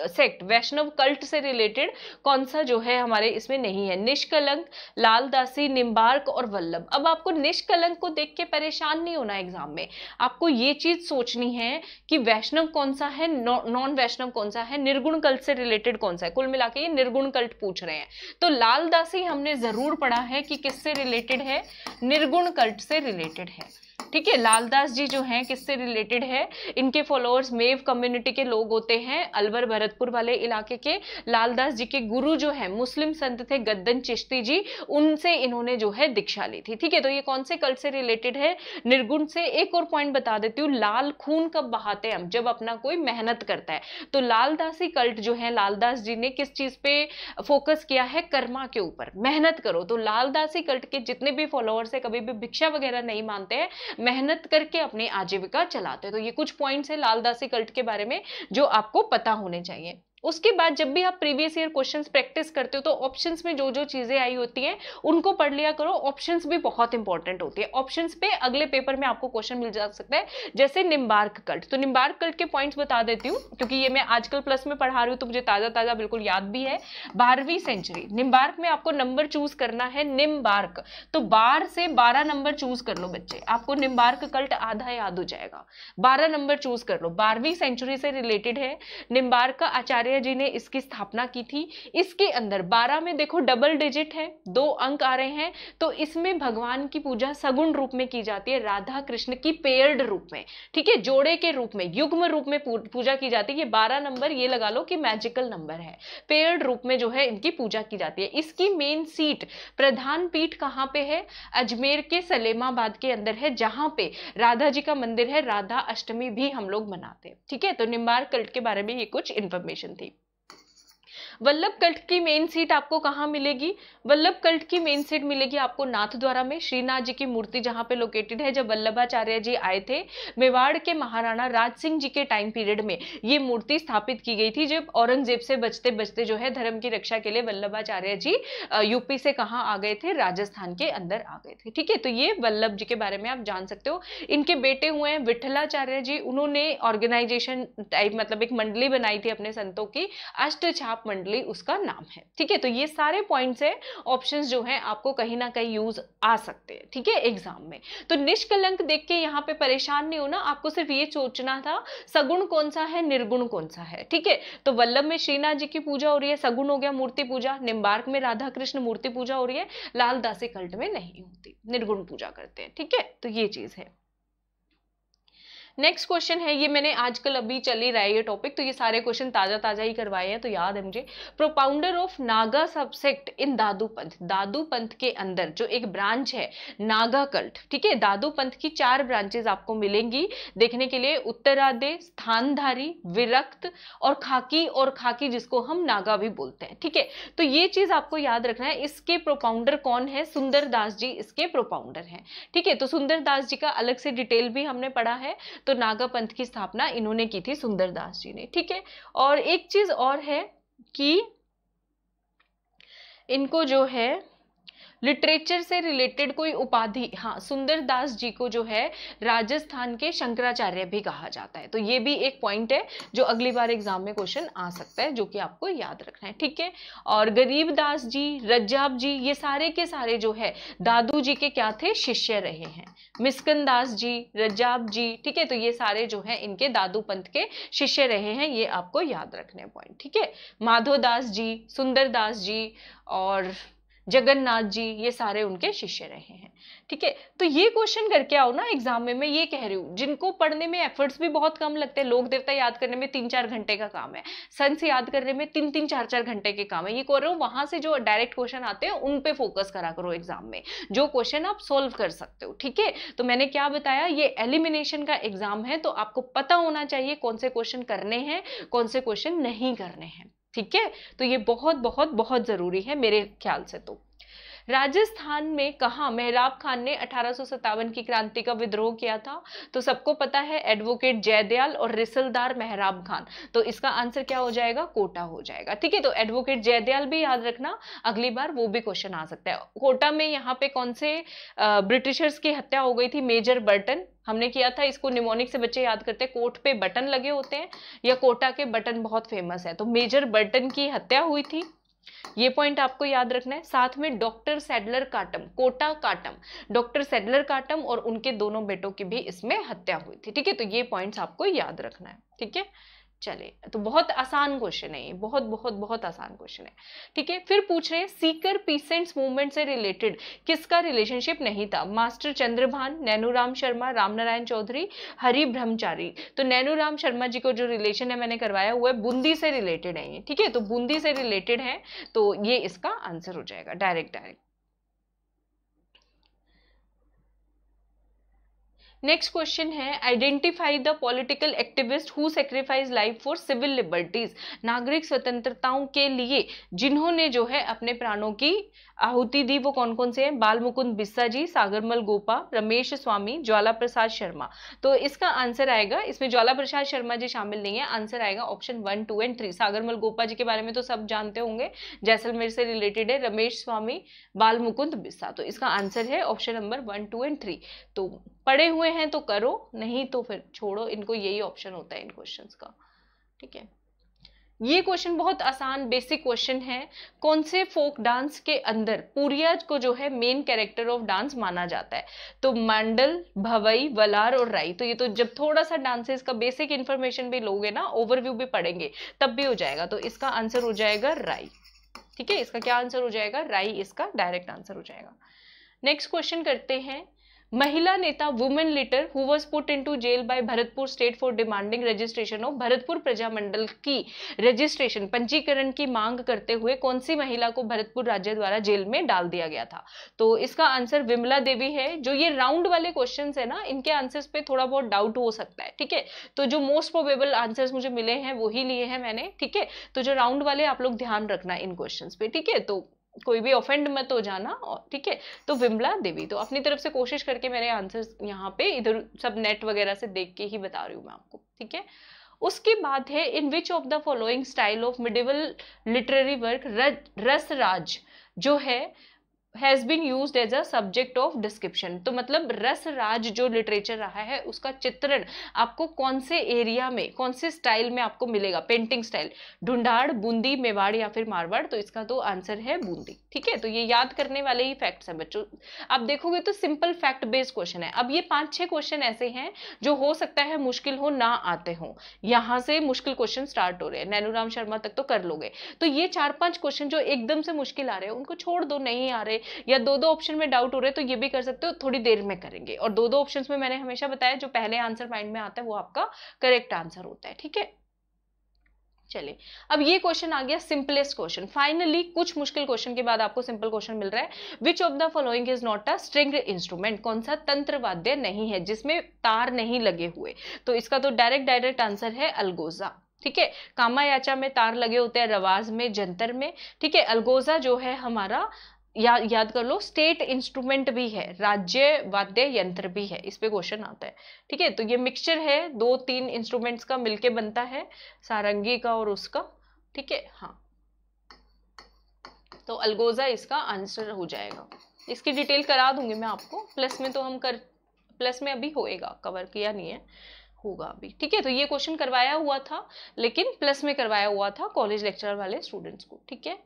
A: sect Vaishnav cult से रिलेटेड कौन सा जो है हमारे इसमें नहीं है निष्कलंक लालदासी निम्बार्क और वल्लभ अब आपको निष्कलंक को देख के परेशान नहीं होना एग्जाम में आपको ये चीज सोचनी है कि वैष्णव कौन सा है नॉन वैष्णव कौन सा है निर्गुण कल्ट से रिलेटेड कौन सा है कुल मिला ये निर्गुण कल्ट पूछ रहे हैं तो लालदासी हमने जरूर पढ़ा है कि किससे रिलेटेड है निर्गुण कल्ट से रिलेटेड है ठीक है लालदास जी जो हैं किससे रिलेटेड है इनके फॉलोअर्स मेव कम्युनिटी के लोग होते हैं अलवर भरतपुर वाले इलाके के लालदास जी के गुरु जो है मुस्लिम संत थे गद्दन चिश्ती जी उनसे इन्होंने जो है दीक्षा ली थी ठीक है तो ये कौन से कल्ट से रिलेटेड है निर्गुण से एक और पॉइंट बता देती हूँ लाल खून कब बहाते हैं हम जब अपना कोई मेहनत करता है तो लालदासी कल्ट जो है लालदास जी ने किस चीज पे फोकस किया है कर्मा के ऊपर मेहनत करो तो लालदासी कल्ट के जितने भी फॉलोअर्स है कभी भी भिक्षा वगैरह नहीं मानते हैं मेहनत करके अपनी आजीविका चलाते हैं तो ये कुछ पॉइंट्स हैं लाल दासी कल्ट के बारे में जो आपको पता होने चाहिए उसके बाद जब भी आप प्रीवियस ईयर क्वेश्चंस प्रैक्टिस करते हो तो ऑप्शंस में जो जो चीज़ें आई होती हैं उनको पढ़ लिया करो ऑप्शंस भी बहुत इंपॉर्टेंट होती है ऑप्शंस पे अगले पेपर में आपको क्वेश्चन मिल जा सकता है जैसे निम्बार्क कल्ट तो निम्बार्क कल्ट के पॉइंट्स बता देती हूँ क्योंकि ये मैं आजकल प्लस में पढ़ा रही हूँ तो मुझे ताज़ा ताज़ा बिल्कुल याद भी है बारहवीं सेंचुरी निम्बार्क में आपको नंबर चूज करना है निम्बार्क तो बार से बारह नंबर चूज कर लो बच्चे आपको निम्बार्क कल्ट आधा याद हो जाएगा बारह नंबर चूज कर लो बारहवीं सेंचुरी से रिलेटेड है निम्बार्क का आचार्य आचार्य जी ने इसकी स्थापना की थी इसके अंदर बारह में देखो डबल डिजिट है दो अंक आ रहे हैं तो इसमें भगवान की पूजा सगुण रूप में की जाती है राधा कृष्ण की पेयर्ड रूप में ठीक है जोड़े के रूप में युग्म रूप में पूजा की जाती है ये बारह नंबर ये लगा लो कि मैजिकल नंबर है पेयर्ड रूप में जो है इनकी पूजा की जाती है इसकी मेन सीट प्रधान पीठ कहाँ पे है अजमेर के सलेमाबाद के अंदर है जहाँ पे राधा जी का मंदिर है राधा अष्टमी भी हम लोग मनाते हैं ठीक है तो निम्बार कल्ट के बारे में ये कुछ इन्फॉर्मेशन थी वल्लभ कल्ट की मेन सीट आपको कहाँ मिलेगी वल्लभ कल्ट की मेन सीट मिलेगी आपको नाथद्वारा में श्रीनाथ जी की मूर्ति जहाँ पे लोकेटेड है जब वल्लभाचार्य जी आए थे मेवाड़ के महाराणा राज सिंह जी के टाइम पीरियड में ये मूर्ति स्थापित की गई थी जब औरंगजेब से बचते बचते जो है धर्म की रक्षा के लिए वल्लभाचार्य जी यूपी से कहाँ आ गए थे राजस्थान के अंदर आ गए थे ठीक है तो ये वल्लभ जी के बारे में आप जान सकते हो इनके बेटे हुए हैं विठलाचार्य जी उन्होंने ऑर्गेनाइजेशन टाइप मतलब एक मंडली बनाई थी अपने संतों की अष्ट छाप मंडली कॉन्सिक्वेंटली उसका नाम है ठीक है तो ये सारे पॉइंट है ऑप्शन जो है आपको कहीं ना कहीं यूज आ सकते हैं ठीक है एग्जाम में तो निष्कलंक देख के यहाँ पे परेशान नहीं होना आपको सिर्फ ये सोचना था सगुण कौन सा है निर्गुण कौन सा है ठीक है तो वल्लभ में श्रीनाथ जी की पूजा हो रही है सगुण हो गया मूर्ति पूजा निम्बार्क में राधा कृष्ण मूर्ति पूजा हो रही है लाल दासी कल्ट में नहीं होती निर्गुण पूजा करते हैं ठीक है तो ये चीज है नेक्स्ट क्वेश्चन है ये मैंने आजकल अभी चल ही रहा है ये टॉपिक तो ये सारे क्वेश्चन ताज़ा ताज़ा ही करवाए हैं तो याद है मुझे propounder of Naga subsect in Dadu Panth Dadu पंथ के अंदर जो एक ब्रांच है नागा कल्ट ठीक है दादू पंथ की चार ब्रांचेस आपको मिलेंगी देखने के लिए उत्तरादे स्थानधारी विरक्त और खाकी और खाकी जिसको हम नागा भी बोलते हैं ठीक है थीके? तो ये चीज़ आपको याद रखना है इसके प्रोपाउंडर कौन है सुंदर जी इसके प्रोपाउंडर है ठीक है तो सुंदर जी का अलग से डिटेल भी हमने पढ़ा है तो नागा पंथ की स्थापना इन्होंने की थी सुंदरदास जी ने ठीक है और एक चीज और है कि इनको जो है लिटरेचर से रिलेटेड कोई उपाधि हाँ सुंदर दास जी को जो है राजस्थान के शंकराचार्य भी कहा जाता है तो ये भी एक पॉइंट है जो अगली बार एग्जाम में क्वेश्चन आ सकता है जो कि आपको याद रखना है ठीक है और गरीब दास जी रज्जाब जी ये सारे के सारे जो है दादू जी के क्या थे शिष्य रहे हैं मिस्कन दास जी रज्जाब जी ठीक है तो ये सारे जो है इनके दादू पंथ के शिष्य रहे हैं ये आपको याद रखने पॉइंट ठीक है माधो दास जी सुंदर दास जी और जगन्नाथ जी ये सारे उनके शिष्य रहे हैं ठीक है तो ये क्वेश्चन करके आओ ना एग्जाम में मैं ये कह रही हूँ जिनको पढ़ने में एफर्ट्स भी बहुत कम लगते हैं लोक देवता याद करने में तीन चार घंटे का काम है संस याद करने में तीन तीन चार चार घंटे के काम है ये कह रहे हो वहां से जो डायरेक्ट क्वेश्चन आते हैं उन पर फोकस करा करो एग्जाम में जो क्वेश्चन आप सोल्व कर सकते हो ठीक है तो मैंने क्या बताया ये एलिमिनेशन का एग्जाम है तो आपको पता होना चाहिए कौन से क्वेश्चन करने हैं कौन से क्वेश्चन नहीं करने हैं ठीक है तो ये बहुत बहुत बहुत ज़रूरी है मेरे ख्याल से तो राजस्थान में कहा मेहराब खान ने अठारह की क्रांति का विद्रोह किया था तो सबको पता है एडवोकेट जयदयाल और रिसलदार मेहराब खान तो इसका आंसर क्या हो जाएगा कोटा हो जाएगा ठीक है तो एडवोकेट जयदयाल भी याद रखना अगली बार वो भी क्वेश्चन आ सकता है कोटा में यहाँ पे कौन से ब्रिटिशर्स की हत्या हो गई थी मेजर बर्टन हमने किया था इसको निमोनिक से बच्चे याद करते हैं कोट पे बटन लगे होते हैं या कोटा के बटन बहुत फेमस है तो मेजर बर्टन की हत्या हुई थी ये पॉइंट आपको याद रखना है साथ में डॉक्टर सेडलर काटम कोटा काटम डॉक्टर सेडलर काटम और उनके दोनों बेटों की भी इसमें हत्या हुई थी ठीक है तो ये पॉइंट्स आपको याद रखना है ठीक है चले तो बहुत आसान क्वेश्चन है ये बहुत बहुत बहुत आसान क्वेश्चन है ठीक है फिर पूछ रहे हैं सीकर पीसेंट्स मूवमेंट से रिलेटेड किसका रिलेशनशिप नहीं था मास्टर चंद्रभान नैनूराम शर्मा रामनारायण चौधरी हरि ब्रह्मचारी तो नैनूराम शर्मा जी को जो रिलेशन है मैंने करवाया हुआ है बूंदी से रिलेटेड है ये ठीक है तो बूंदी से रिलेटेड है तो ये इसका आंसर हो जाएगा डायरेक्ट डायरेक्ट नेक्स्ट क्वेश्चन है identify the political activist who sacrifice life for civil liberties नागरिक स्वतंत्रताओं के लिए जिन्होंने जो है अपने प्राणों की आहुति दी वो कौन कौन से हैं बाल मुकुंद बिस्सा जी सागरमल गोपा रमेश स्वामी ज्वाला प्रसाद शर्मा तो इसका आंसर आएगा इसमें ज्वाला प्रसाद शर्मा जी शामिल नहीं है आंसर आएगा option one two and three Sagarmal Gopa ji के बारे में तो सब जानते होंगे जैसलमेर से रिलेटेड है रमेश स्वामी बाल मुकुंद बिस्सा तो इसका आंसर है option number one two and three तो पढ़े हुए हैं तो करो नहीं तो फिर छोड़ो इनको यही ऑप्शन होता है इन क्वेश्चन का ठीक है ये क्वेश्चन बहुत आसान बेसिक क्वेश्चन है कौन से फोक डांस के अंदर पूरिया को जो है मेन कैरेक्टर ऑफ डांस माना जाता है तो मंडल भवई वलार और राई तो ये तो जब थोड़ा सा डांसेस का बेसिक इन्फॉर्मेशन भी लोगे ना ओवरव्यू भी पढ़ेंगे तब भी हो जाएगा तो इसका आंसर हो जाएगा राई ठीक है इसका क्या आंसर हो जाएगा राई इसका डायरेक्ट आंसर हो जाएगा नेक्स्ट क्वेश्चन करते हैं महिला नेता women leader who was put into jail by Bharatpur state for demanding registration of Bharatpur Praja Mandal की रजिस्ट्रेशन पंजीकरण की मांग करते हुए कौन सी महिला को भरतपुर राज्य द्वारा जेल में डाल दिया गया था तो इसका आंसर विमला देवी है जो ये राउंड वाले क्वेश्चन है ना इनके आंसर्स पे थोड़ा बहुत डाउट हो सकता है ठीक है तो जो मोस्ट प्रोबेबल आंसर्स मुझे मिले हैं वही लिए हैं मैंने ठीक है तो जो राउंड वाले आप लोग ध्यान रखना इन क्वेश्चन पे ठीक है तो कोई भी ऑफेंड मत हो जाना ठीक है तो विमला देवी तो अपनी तरफ से कोशिश करके मेरे आंसर्स यहाँ पे इधर सब नेट वगैरह से देख के ही बता रही हूँ मैं आपको ठीक है उसके बाद है in which of the following style of medieval literary work Rasraj जो है has been use as a subject of description तो मतलब रस राज जो लिटरेचर रहा है उसका चित्रण आपको कौन से एरिया में कौन से स्टाइल में आपको मिलेगा पेंटिंग स्टाइल ढूंढाड़ बूंदी मेवाड़ या फिर मारवाड़ तो इसका तो आंसर है बूंदी ठीक है तो ये याद करने वाले ही फैक्ट्स हैं बच्चों आप देखोगे तो सिंपल फैक्ट बेस्ड क्वेश्चन है अब ये पाँच छः क्वेश्चन ऐसे हैं जो हो सकता है मुश्किल हो ना आते हों यहाँ से मुश्किल क्वेश्चन स्टार्ट हो रहे हैं नैनू शर्मा तक तो कर लोगे तो ये चार पाँच क्वेश्चन जो एकदम से मुश्किल आ रहे हैं उनको छोड़ दो नहीं आ रहे या दो दो ऑप्शन में डाउट हो रहे तो ये भी कर सकते हो थोड़ी देर में करेंगे और दो दो ऑप्शन में मैंने हमेशा बताया जो पहले आंसर माइंड में आता है वो आपका करेक्ट आंसर होता है ठीक है चले अब ये क्वेश्चन आ गया सिंपलेस्ट क्वेश्चन फाइनली कुछ मुश्किल क्वेश्चन के बाद आपको सिंपल क्वेश्चन मिल रहा है which of the following is not a string instrument कौन सा तंत्र वाद्य नहीं है जिसमें तार नहीं लगे हुए तो इसका तो डायरेक्ट डायरेक्ट आंसर है अलगोजा ठीक है कामायाचा में तार लगे होते हैं रवाज में जंतर में ठीक है अलगोजा जो है हमारा या, याद कर लो स्टेट इंस्ट्रूमेंट भी है राज्य वाद्य यंत्र भी है इस पे क्वेश्चन आता है ठीक है तो ये मिक्सचर है दो तीन इंस्ट्रूमेंट्स का मिलके बनता है सारंगी का और उसका ठीक है हाँ तो अलगोजा इसका आंसर हो जाएगा इसकी डिटेल करा दूंगी मैं आपको प्लस में तो हम कर प्लस में अभी होएगा कवर किया नहीं है होगा अभी ठीक है तो ये क्वेश्चन करवाया हुआ था लेकिन प्लस में करवाया हुआ था कॉलेज लेक्चर वाले स्टूडेंट्स को ठीक है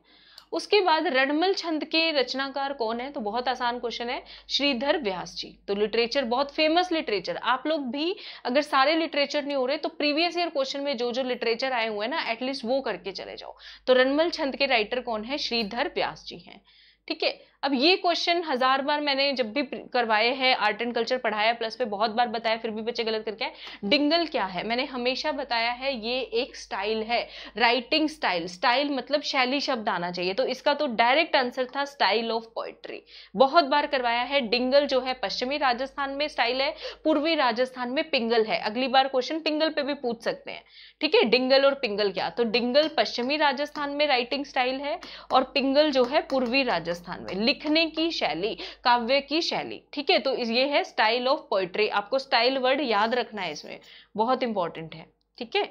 A: उसके बाद रणमल छंद के रचनाकार कौन है तो बहुत आसान क्वेश्चन है श्रीधर व्यास जी तो लिटरेचर बहुत फेमस लिटरेचर आप लोग भी अगर सारे लिटरेचर नहीं हो रहे तो प्रीवियस ईयर क्वेश्चन में जो जो लिटरेचर आए हुए हैं ना एटलीस्ट वो करके चले जाओ तो रणमल छंद के राइटर कौन है श्रीधर व्यास जी हैं ठीक है अब ये क्वेश्चन हजार बार मैंने जब भी करवाए हैं आर्ट एंड कल्चर पढ़ाया प्लस पे बहुत बार बताया फिर भी बच्चे गलत करके आए डिंगल क्या है मैंने हमेशा बताया है ये एक स्टाइल है राइटिंग स्टाइल स्टाइल मतलब शैली शब्द आना चाहिए तो इसका तो डायरेक्ट आंसर था स्टाइल ऑफ पोइट्री बहुत बार करवाया है डिंगल जो है पश्चिमी राजस्थान में स्टाइल है पूर्वी राजस्थान में पिंगल है अगली बार क्वेश्चन पिंगल पे भी पूछ सकते हैं ठीक है डिंगल और पिंगल क्या तो डिंगल पश्चिमी राजस्थान में राइटिंग स्टाइल है और पिंगल जो है पूर्वी राजस्थान में लिखने की शैली काव्य की शैली ठीक है तो ये है स्टाइल ऑफ पोइट्री आपको स्टाइल वर्ड याद रखना है इसमें बहुत इंपॉर्टेंट है ठीक है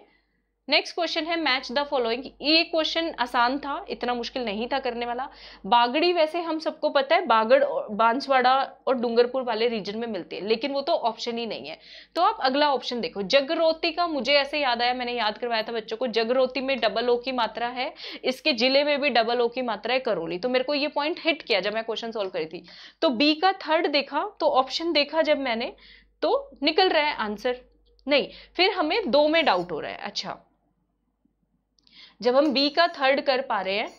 A: नेक्स्ट क्वेश्चन है मैच द फॉलोइंग ये क्वेश्चन आसान था इतना मुश्किल नहीं था करने वाला बागड़ी वैसे हम सबको पता है बागड़ बांसवाड़ा और डूंगरपुर वाले रीजन में मिलते हैं लेकिन वो तो ऑप्शन ही नहीं है तो आप अगला ऑप्शन देखो जगरोती का मुझे ऐसे याद आया मैंने याद करवाया था बच्चों को जगरोती में डबल ओ की मात्रा है इसके जिले में भी डबल ओ की मात्रा है करोली तो मेरे को ये पॉइंट हिट किया जब मैं क्वेश्चन सोल्व करी थी तो बी का थर्ड देखा तो ऑप्शन देखा जब मैंने तो निकल रहा है आंसर नहीं फिर हमें दो में डाउट हो रहा है अच्छा जब हम बी का थर्ड कर पा रहे हैं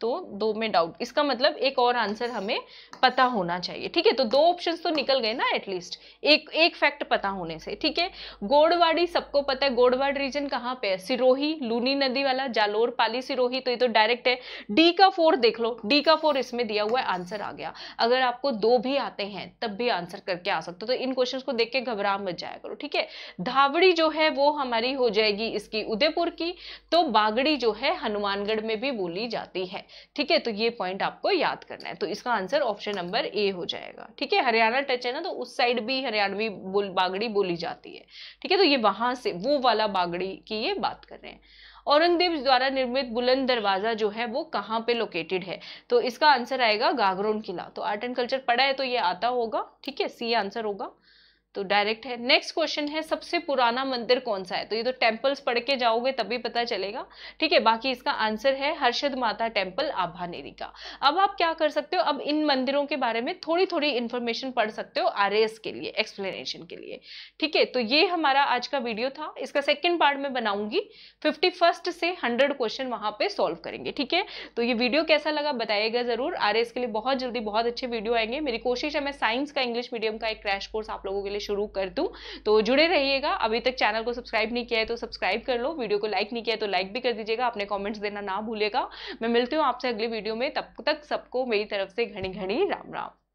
A: तो दो में डाउट इसका मतलब एक और आंसर हमें पता होना चाहिए ठीक है तो दो ऑप्शंस तो निकल गए ना एटलीस्ट एक एक फैक्ट पता होने से ठीक है गोड़वाड़ी सबको पता है गोड़वाड़ रीजन कहाँ पे है सिरोही लूनी नदी वाला जालोर पाली सिरोही तो ये तो डायरेक्ट है डी का फोर देख लो डी का फोर इसमें दिया हुआ है आंसर आ गया अगर आपको दो भी आते हैं तब भी आंसर करके आ सकते हो तो इन क्वेश्चन को देख के घबरा मत जाया करो ठीक है धावड़ी जो है वो हमारी हो जाएगी इसकी उदयपुर की तो बागड़ी जो है हनुमानगढ़ में भी बोली जाती है ठीक है तो ये पॉइंट आपको याद करना है तो इसका आंसर ऑप्शन नंबर ए हो जाएगा ठीक है हरियाणा टच है ना तो उस साइड भी हरियाणवी बोल बागड़ी बोली जाती है ठीक है तो ये वहां से वो वाला बागड़ी की ये बात कर रहे हैं औरंगजेब द्वारा निर्मित बुलंद दरवाज़ा जो है वो कहाँ पे लोकेटेड है तो इसका आंसर आएगा गागरोन किला तो आर्ट एंड कल्चर पढ़ा है तो ये आता होगा ठीक है सी आंसर होगा तो डायरेक्ट है नेक्स्ट क्वेश्चन है सबसे पुराना मंदिर कौन सा है तो ये तो टेम्पल्स पढ़ के जाओगे तभी पता चलेगा ठीक है बाकी इसका आंसर है हर्षद माता टेम्पल आभानेरी का अब आप क्या कर सकते हो अब इन मंदिरों के बारे में थोड़ी थोड़ी इन्फॉर्मेशन पढ़ सकते हो आर के लिए एक्सप्लेनेशन के लिए ठीक है तो ये हमारा आज का वीडियो था इसका सेकेंड पार्ट में बनाऊंगी फिफ्टी फर्स्ट से हंड्रेड क्वेश्चन वहां पर सॉल्व करेंगे ठीक है तो ये वीडियो कैसा लगा बताइएगा जरूर आर के लिए बहुत जल्दी बहुत अच्छे वीडियो आएंगे मेरी कोशिश है मैं साइंस का इंग्लिश मीडियम का एक क्रैश कोर्स आप लोगों के लिए शुरू कर दूँ तो जुड़े रहिएगा अभी तक चैनल को सब्सक्राइब नहीं किया है तो सब्सक्राइब कर लो वीडियो को लाइक नहीं किया तो लाइक भी कर दीजिएगा अपने कॉमेंट्स देना ना भूलेगा मैं मिलती हूँ आपसे अगले वीडियो में तब तक सबको मेरी तरफ से घनी घनी राम राम